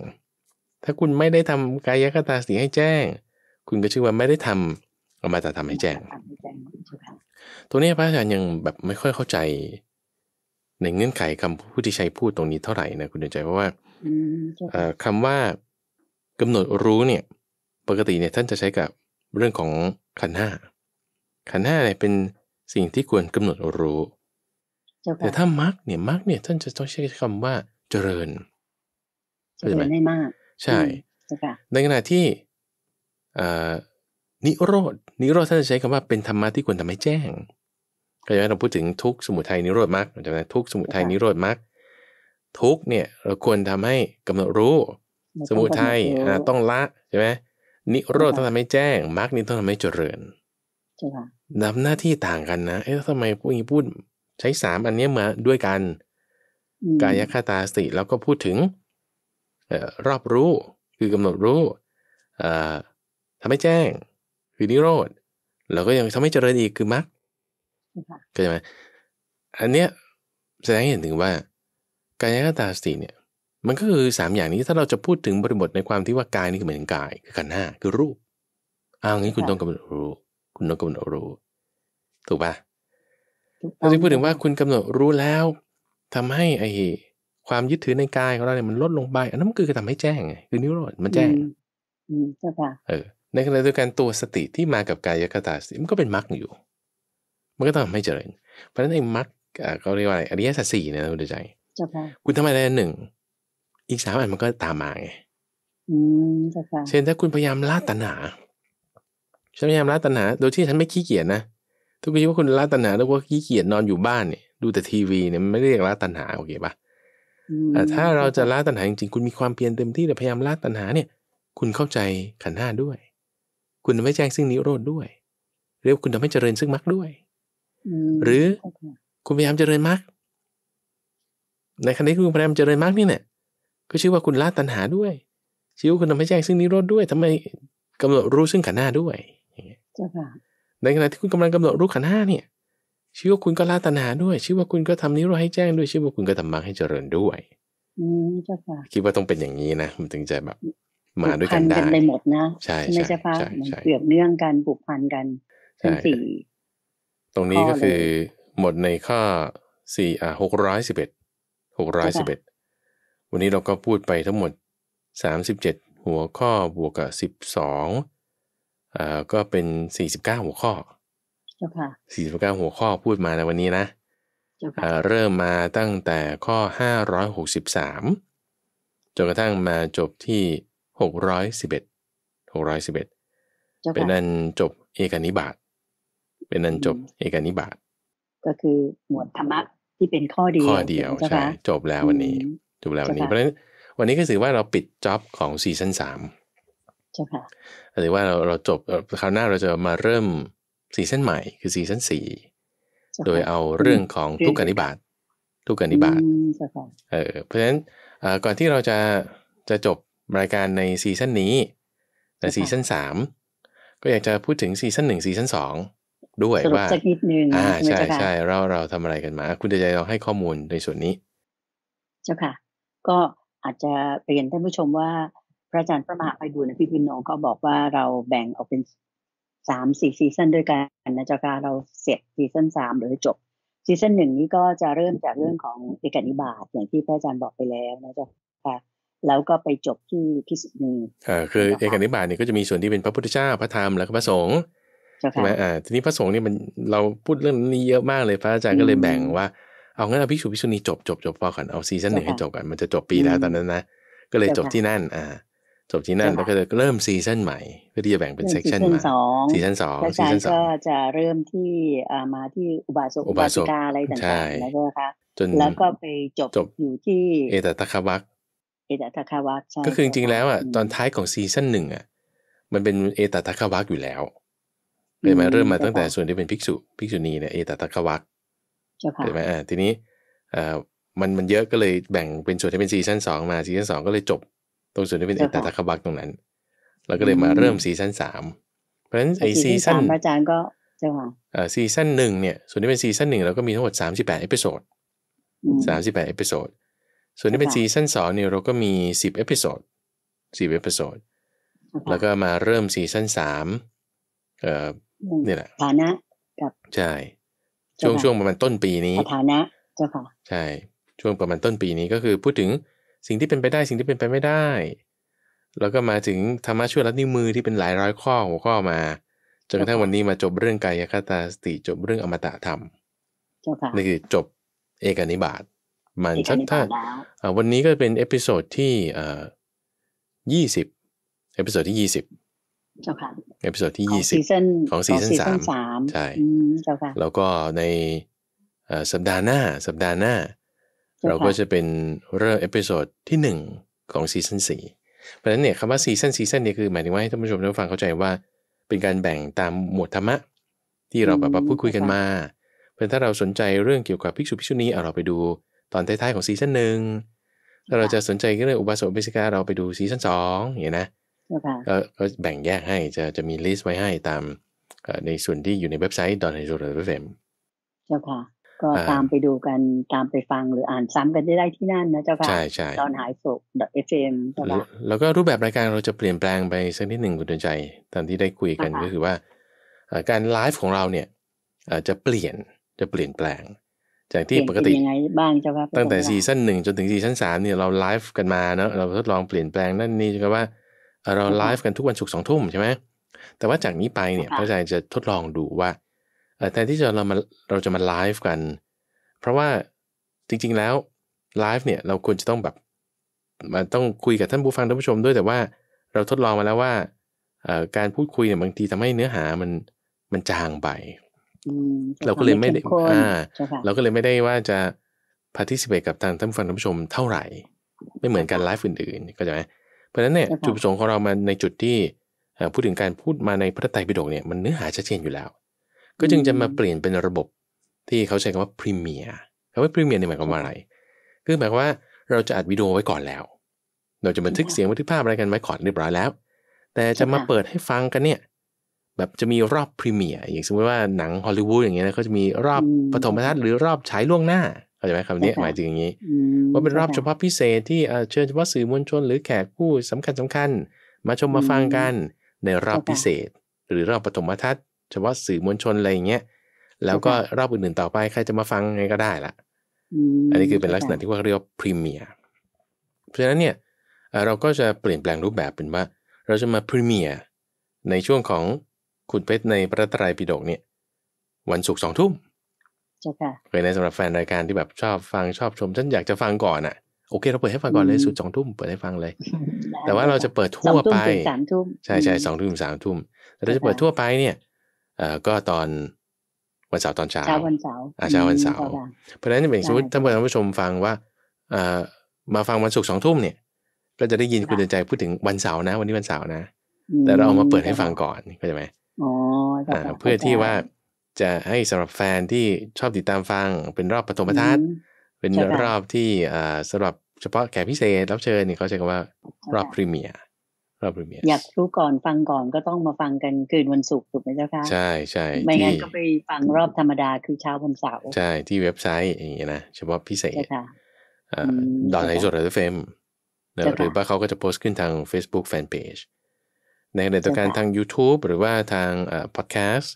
ถ้าคุณไม่ได้ทำกายกตาสีให้แจ้ง คุณก็ชื่อว่าไม่ได้ทำออกมาแต่ทำให้แจ้ง ตัวนี้พระอาจารย์ยังแบบไม่ค่อยเข้าใจ ในเงื่อนไขคำผู้ที่ใช้พูดตรงนี้เท่าไหร่นะคุณเดินใจเพราะว่าคำว่ากำหนดรู้เนี่ยปกติเนี่ยท่านจะใช้กับเรื่องของขันห้าขันห้าเนี่ยเป็นสิ่งที่ควรกำหนดรู้ แต่ถ้ามักเนี่ยมักเนี่ย ท่านจะต้องใช้คำว่าเจริญเจริญได้มาก ใช่ในขณะที่นิโรดนิโรดท่านจะใช้คำว่าเป็นธรรมะที่ควรทำให้แจ้ง ก็อย่างเราพูดถึงทุกสมุทัยนิโรธมรรคจำได้ทุกสมุทัยนิโรธมรรคทุกเนี่ยเราควรทำให้กำหนดรู้สมุทัยต้องละใช่ไหมนิโรธต้องทำให้แจ้งมรรคนี้ต้องทำให้เจริญนำหน้าที่ต่างกันนะเอ๊ะทำไมพวกนี้พูดใช้สามอันนี้มาด้วยกันกายคตาสติแล้วก็พูดถึง รอบรู้คือกำหนดรู้ทำให้แจ้งคือนิโรธแล้วก็ยังทำให้เจริญอีกคือมรรคเข้าใจไหมอันเนี้ยแสดงให้เห็นถึงว่า กายคตาสติเนี่ย มันก็คือสามอย่างนี้ถ้าเราจะพูดถึงบริบทในความที่ว่ากายนี่คือเหมือนกายคือขันห้าคือรูปเอางี้คุณต้องกำหนดรู้ คุณต้องกำหนดรู้ ถูกปะเราจะพูดถึงว่าคุณกำหนดรู้แล้วทำให้ไอความยึดถือในกายของเราเนี่ยมันลดลงไปอันนั้นคือทำให้แจ้งไงคือ นิโรธมันแจ้ง อืมเช่ค่ะเออ ในขณะเดียวกันตัวสติที่มากับกายคตาสติมันก็เป็นมรรคอยู่ มันก็ต้องให้เจริญ เพราะฉะนั้นไอ้มรรคเขาเรียกว่าอะไรอริยสัจสี่เนี่ะคุณใจใจ่ค่ะคุณทำอะไรหนึ่งอีกสามอันมันก็ตามมาไงเช่นถ้าคุณพยายามละตัณหาฉันพยายามละตัณหาโดยที่ฉันไม่ขี้เกียจนะทุกทีว่าคุณละตัณหาแล้วว่าขี้เกียจนอนอยู่บ้านเนี่ยดูแต่ทีวีเนี่ยมันไม่เรียกละตัณหาโอเคปะแต่ถ้าเราจะละตัณหาจริงๆคุณมีความเพียรเต็มที่แต่พยายามละตัณหา เนี่ย คุณเข้าใจขันห้าด้วย คุณไม่แจ้งซึ่งนิโรธด้วยเรียกคุณทำให้เจริญซึ่งมรรคด้วยหรือคุณพยายามเจริญมรรคในขณะที่คุณพยายามเจริญมรรคนี่เนี่ยก็ชื่อว่าคุณละตัณหาด้วยชื่อว่าคุณทำให้แจ้งซึ่งนิโรธด้วย ทำไมกำหนดรู้ซึ่งขันห้าด้วย อย่างเงี้ยเจ้าค่ะในขณะที่คุณกำลังกำหนดรูปขันห้า เนี่ยชื่อว่าคุณก็ลาตนาด้วยชื่อว่าคุณก็ทำนิโรธให้แจ้งด้วยชื่อว่าคุณก็ทำมรรคให้เจริญด้วย อืมจ้าค่ะคิดว่าต้องเป็นอย่างนี้นะ มันถึงจะแบบ มาด้วยกันได้ไปหมดนะใช่ใช่ใช่ใช่มันเกี่ยวเนื่องกันผูกพันกันเป็นสี่ตรงนี้ก็คือ หมดในข้อสี่อ่าหกร้อยสิบเอ็ดหกร้อยสิบเอ็ดวันนี้เราก็พูดไปทั้งหมดสามสิบเจ็ดหัวข้อบวกกับสิบสองก็เป็นสี่สิบเก้าหัวข้อสี่สิบเก้าหัวข้อพูดมาในวันนี้นะ เริ่มมาตั้งแต่ข้อห้าร้อยหกสิบสามจนกระทั่งมาจบที่หกร้อยสิบเอ็ดหกร้อยสิบเอ็ดเป็นนันจบเอกนิบาต เป็นนันจบเอกนิบาต ก็คือหมวดธรรมะที่เป็นข้อเดียวข้อเดียว ใช่ จบแล้ววันนี้ จบแล้ววันนี้ เพราะฉะนั้นวันนี้ก็ถือว่าเราปิดจ็อบของซีซั่นสามจ้าค่ะหรือว่าเราเราจบคราวหน้าเราจะมาเริ่มซีซั่นใหม่ คือซีซั่นสี่ โดยเอาเรื่องของทุกกนิบาตทุกกนิบาตเออ เพราะฉะนั้นก่อนที่เราจะจะจบรายการในซีซั่นนี้ แต่ซีซั่นสามก็อยากจะพูดถึงซีซั่นหนึ่งซีซั่นสองด้วยว่านิดนึงอ่าใช่ใช่เราเราทำอะไรกันมา คุณใจเราให้ข้อมูลในส่วนนี้ เจ้าค่ะ ก็อาจจะเปลี่ยนท่านผู้ชมว่าระอาจารย์ประมาไพบุญ่พิปุโนก็บอกว่าเราแบ่งออกเป็นสามสี่ซีซันด้วยกันนะเจ้าค่ะเราเสร็จซีซันสามหรือจบซีซันหนึ่งนี้ก็จะเริ่มจากเรื่องของเอกนิบาตอย่างที่พระอาจารย์บอกไปแล้วนะเจ้าค่ะแล้วก็ไปจบที่พิสุนีอ่าคือเอกนิบาตเนี่ยก็จะมีส่วนที่เป็นพระพุทธเจ้าพระธรรมแล้วก็พระสงฆ์ใช่ไหมอ่าทีนี้พระสงฆ์เนี่ยมันเราพูดเรื่องนี้เยอะมากเลยพระอาจารย์ก็เลยแบ่งว่าเอางั้นเอาพิสุพิสุนีจบจบจบพอก่อนเอาซีซันหนึ่งให้จบก่อนมันจะจบปีแล้วตอนนั้นนะก็เลยจบที่นั่นอ่าจบที่นั่นแล้วก็จะเริ่มซีซั่นใหม่เพื่อที่จะแบ่งเป็นเซสชันมาซีซั่นสองซีซั่นสองก็จะเริ่มที่มาที่อุบาสกอุบาสิกาอะไรต่างๆแล้วก็ค่ะแล้วก็ไปจบจบอยู่ที่เอตตะคาวักเอตตะคาวักก็คือจริงๆแล้วอ่ะตอนท้ายของซีซั่นหนึ่งอ่ะมันเป็นเอตตะคาวักอยู่แล้วเลยมาเริ่มมาตั้งแต่ส่วนที่เป็นภิกษุภิกษุณีเนี่ยเอตตะคาวักใช่ไหมอ่าทีนี้อ่ามันมันเยอะก็เลยแบ่งเป็นส่วนที่เป็นซีซั่นสองมาซีซั่นสองก็เลยจบตรงส่วนที่เป็นเอตตะคบักตรงนั้นเราก็เลยมาเริ่มซีซั่นสามเพราะฉะนั้นไอซีซั่นอาจารย์ก็เจ้าค่ะ่าซีซั่นหนึ่งเนี่ยส่วนที่เป็นซีซั่นหนึ่งเราก็มีทั้งหมดสามสิบแปดเอพิโซดสามสิบแปดเอพิโซดส่วนที่เป็นซีซั่นสองเนี่ยเราก็มีสิบเอพิโซดสิบเอพิโซดแล้วก็มาเริ่มซีซั่นสามเนี่แหละฐานะกับใช่ช่วงช่วงประมาณต้นปีนี้ฐานะเจ้าค่ะใช่ช่วงประมาณต้นปีนี้ก็คือพูดถึงสิ่งที่เป็นไปได้สิ่งที่เป็นไปไม่ได้ แล้วก็มาถึงธรรมะช่วยรัดนิ้วมือที่เป็นหลายร้อยข้อหัวข้อมาจนกระทั่งวันนี้มาจบเรื่องกายคตาสติจบเรื่องอมตะธรรมนี่คือจบเอกนิบาตมันชัดท่าวันนี้ก็เป็นเอพิโซดที่ยี่สิบเอพิโซดที่ยี่สิบเเอพิโซดที่ยี่สิบของซีซั่นสามใช่ แล้วก็ในสัปดาห์หน้า สัปดาห์หน้าเราก็จะเป็นเรื่องเอพิโซดที่ 1 ของซีซั่นสี่เพราะฉะนั้นเนี่ยคำว่าซีซั่นซีซั่นเนี่ยคือ หมายถึงว่าให้ท่านผู้ชมท่านฟังเข้าใจว่าเป็นการแบ่งตามหมวดธรรมะที่เราแบบว่าพูดคุยกันมาเพื่อถ้าเราสนใจเรื่องเกี่ยวกับภิกษุภิกษุณีเาเราไปดูตอนท้ายๆ ของซีซั่นหนึ่งถ้าเราจะสนใจเรื่องอุบาสกอุบาสิกา เราไปดูซีซั่นสองอย่างน้ะก็แบ่งแยกให้จะจะมีลิสต์ไว้ให้ตามในส่วนที่อยู่ในเว็บไซต์ดอนไฮโซเลอร์เฟมเจ้าค่ะก็ตามไปดูกันตามไปฟังหรืออ่านซ้ำกันได้ที่นั่นนะเจ้าค่ะใช่ใช่ตอนหายโศก .fm เจ้าค่ะแล้วก็รูปแบบรายการเราจะเปลี่ยนแปลงไปสักนิดหนึ่งคุณดวนใจตอนที่ได้คุยกันก็คือว่าการไลฟ์ของเราเนี่ยจะเปลี่ยนจะเปลี่ยนแปลง จากที่ปกติยังไงบ้างเจ้าค่ะตั้งแต่ซีซั่นหนึ่งจนถึงซีซั่นสามเนี่ยเราไลฟ์กันมาเนาะเราทดลองเปลี่ยนแปลงนั่นนี่ก็ว่าเราไลฟ์กันทุกวันศุกร์สองทุ่มใช่ไหมแต่ว่าจากนี้ไปเนี่ยพระอาจารย์จะทดลองดูว่าแทนที่จะเรามา เราจะมาไลฟ์กัน เพราะว่าจริง ๆ แล้วไลฟ์เนี่ยเราควรจะต้องแบบมาต้องคุยกับท่านผู้ฟังท่านผู้ชมด้วย แต่ว่าเราทดลองมาแล้วว่าการพูดคุยเนี่ยบางทีทำให้เนื้อหามันมันจางไปเราก็เลยไม่ได้อ่า เราก็เลยไม่ได้ว่าจะพาร์ทิสิเ a t กับทางท่านผู้ฟังท่านผู้ชมเท่าไหร่ ไม่เหมือนการไลฟ์อื่นๆก็จะไหมเพราะฉะนั้นเนี่ยจุดประสงค์ของเรามาในจุดที่พูดถึงการพูดมาในพระไตรปิฎกเนี่ยมันเนื้อหาชัดเจนอยู่แล้วก็จึงจะมาเปลี่ยนเป็นระบบที่เขาใช้คำว่าพรีเมียร์คำว่าพรีเมียร์เนี่ยหมายความว่าอะไร คือหมายว่าเราจะอัดวิดีโอไว้ก่อนแล้ว เราจะบันทึกเสียงบันทึกภาพ อะไรกันไว้ก่อนเรียบร้อยแล้ว แต่จะมาเปิดให้ฟังกันเนี่ยแบบจะมีรอบพรีเมียร์อย่างสมมติว่าหนังฮอลลีวูดอย่างเงี้ยนะาจะมีรอบปฐมทัศน์หรือรอบฉายล่วงหน้าเข้าใจไหมคำนี้หมายถึงอย่างนี้ว่าเป็นรอบเฉพาะพิเศษ ที่เชิญเฉพาะสื่อมวลชน หรือแขกผู้สำคัญสำคัญ มาชมมาฟังกันในรอบพิเศษ หรือรอบปฐมทัศน์เฉพาะสื่อมวลชนอะไรเงี้ย แล้วก็รอบอื่นๆ ต่อไปใครจะมาฟังไงก็ได้ละ อันนี้คือเป็นลักษณะที่ว่าเรียกว่าพรีเมียร์ เพราะฉะนั้นเนี่ย เราก็จะเปลี่ยนแปลงรูปแบบเป็นว่า เราจะมาพรีเมียร์ในช่วงของขุดเพชรในพระตรัยปิฎกเนี่ย วันศุกร์สองทุ่มเคยในสำหรับแฟนรายการที่แบบชอบฟังชอบชมฉันอยากจะฟังก่อนอ่ะ โอเค เราเปิดให้ฟังก่อนเลยสุดสองทุ่มเปิดให้ฟังเลย แต่ว่าเราจะเปิดทั่วไปใช่ใช่สองทุ่มสามทุ่มเราจะเปิดทั่วไปเนี่ยก็ตอนวันเสาร์ตอนเช้าเช้าวันเสาร์อาเช้าวันเสาร์ เพราะฉะนั้นเป็นสมมติท่านผู้ชมฟังว่าเอ่ามาฟังวันศุกร์สองทุ่มเนี่ย ก็จะได้ยินคุณเดินใจพูดถึงวันเสาร์นะวันนี้วันเสาร์นะ แต่เราเอามาเปิดให้ฟังก่อนเข้าใจไหมอ๋อเพื่อที่ว่าจะให้สำหรับแฟนที่ชอบติดตามฟังเป็นรอบปฐมทัศน์ เป็นรอบที่สำหรับเฉพาะแขกพิเศษ รับเชิญนี่เขาใช้คำว่ารอบพรีเมียร์รอบพรีเมียร์อยากรู้ก่อนฟังก่อนก็ต้องมาฟังกันคืนวันศุกร์ถูกไหมเจ้าค่ะใช่ใช่ไม่งั้นก็ไปฟังรอบธรรมดาคือเช้าวันเสาร์ใช่ที่เว็บไซต์อย่างเงี้ยนะ เฉพาะพิเศษดอนไหซสดอเฟมหรือว่าเขาก็จะโพสต์ขึ้นทาง Facebook Fanpage ในขณะเดตวการทาง YouTube หรือว่าทางพอดแคสต์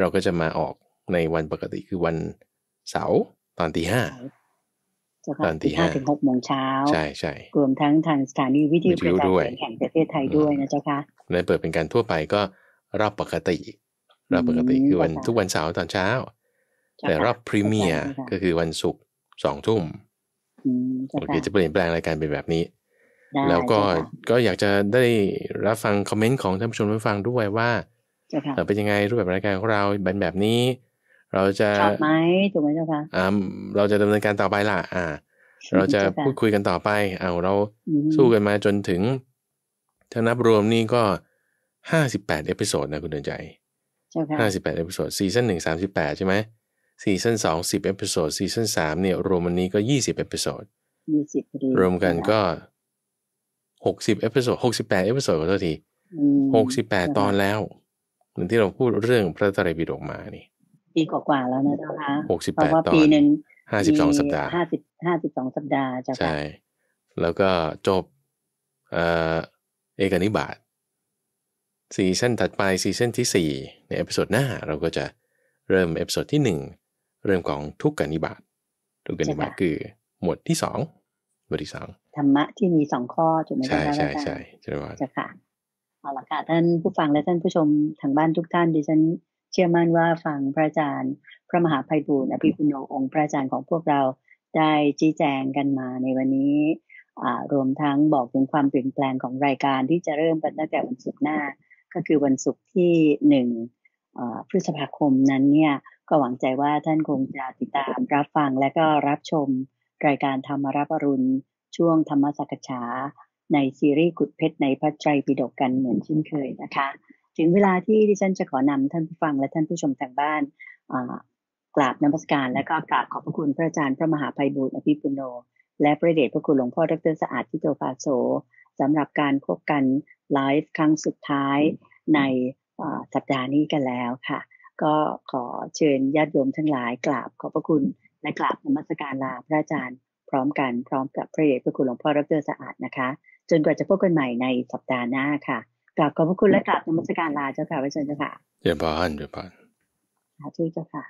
เราก็จะมาออกในวันปกติคือวันเสาร์ตอนตีห้าตอนตีห้าถึงหกโมงเช้า ใช่ใช่รวมทั้งทางสถานีวิทยุกระจายเสียงแห่งประเทศไทยด้วยนะเจ้าค่ะในเปิดเป็นการทั่วไปก็รอบปกติรอบปกติคือวันทุกวันเสาร์ตอนเช้า แต่รอบพรีเมียร์ก็คือวันศุกร์สองทุ่ม โอเค จะเปลี่ยนแปลงรายการเป็นแบบนี้ แล้วก็ก็อยากจะได้รับฟังคอมเมนต์ของท่านผู้ชมผู้ฟังด้วยว่าเป็นยังไงรูปแบบรายการของเราเป็นแบบนี้เราจะชอบไหมถูกไหมเจ้าค่ะอ่าเราจะดำเนินการต่อไปล่ะ อ่า เราจะพูดคุยกันต่อไป เอาเราสู้กันมาจนถึงถ้านับรวมนี่ก็ห้าสิบแปดเอพิโซดนะคุณเดินใจห้าสิบแปดเอพิโซดซีซั่นหนึ่งสามสิบแปดใช่ไหมซีซั่นสองสิบเอพิโซดซีซั่นสามเนี่ย รวมวันนี้ก็ยี่สิบเอพิโซดรวมกันก็หกสิบเอพิโซดหกสิบแปดเอพิโซดขอโทษทีหกสิบแปดตอนแล้วเหมือนที่เราพูดเรื่องพระตรัยปิฎกมานี่ีกว่าๆแล้วนะเจ้าคะหกสิบแปดตอนปีหนึ่ง้าสิบสองสัปดาห์ห้าสิบห้าสิบสองสัปดาห์จ้าค่ะใช่ แล้วก็จบ เอ่อเอกนิบาตซีซั่นถัดไปซีซั่นที่สี่ในเอพิโซดหน้าเราก็จะเริ่มเอพิโซดที่หนึ่งเริ่มของทุกกนิบาตทุกกนิบาตคือ หมวดที่สองบทที่สองธรรมะที่มีสองข้อถูกไหมใช่ใช่ใช่ใช่ใช่ค่ะเอาละค่ะท่านผู้ฟังและท่านผู้ชมทางบ้านทุกท่านดิฉันเชื่อมั่นว่าฟังพระอาจารย์พระมหาภัยบูรณ์อภิคุโนองค์พระอาจารย์ของพวกเราได้ชี้แจงกันมาในวันนี้ รวมทั้งบอกถึงความเปลี่ยนแปลงของรายการที่จะเริ่มกันตั้งแต่วันศุกร์หน้า ก็คือวันศุกร์ที่หนึ่งพฤษภาคมนั้นเนี่ยก็หวังใจว่าท่านคงจะติดตามรับฟังและก็รับชมรายการธรรมรับอรุณช่วงธรรมสักฉาในซีรีส์กุดเพชรในพระไตรปิฎกกันเหมือนเช่นเคยนะคะถึงเวลาที่ดิฉันจะขอนำท่านผู้ฟังและท่านผู้ชมทางบ้านกราบนมัสการ และก็กราบขอบพระคุณพระอาจารย์พระมหาภัยบุ์อภิปุโน และพระเดชพระคุณหลวงพ่อดรสะอาดทิโตฟาโสสำหรับการพบกันไลฟ์ครั้งสุดท้ายในสัปดาห์นี้กันแล้วค่ะ ก็ขอเชิญญาติโยมทั้งหลายกราบขอบพระคุณและกราบนมัสการลาพระอาจารย์ พร้อมกันพร้อมกับพระเดชพระคุณหลวงพ่อดรสะอาดนะคะ จนกว่าจะพบกันใหม่ในสัปดาห์หน้าค่ะกราบขอบพระคุณและกราบนมัสการลาเจ้าค่ะพระ์เจ้าค่ะเจ้าพานเจ้าพานสาธุเจ้าค่ะ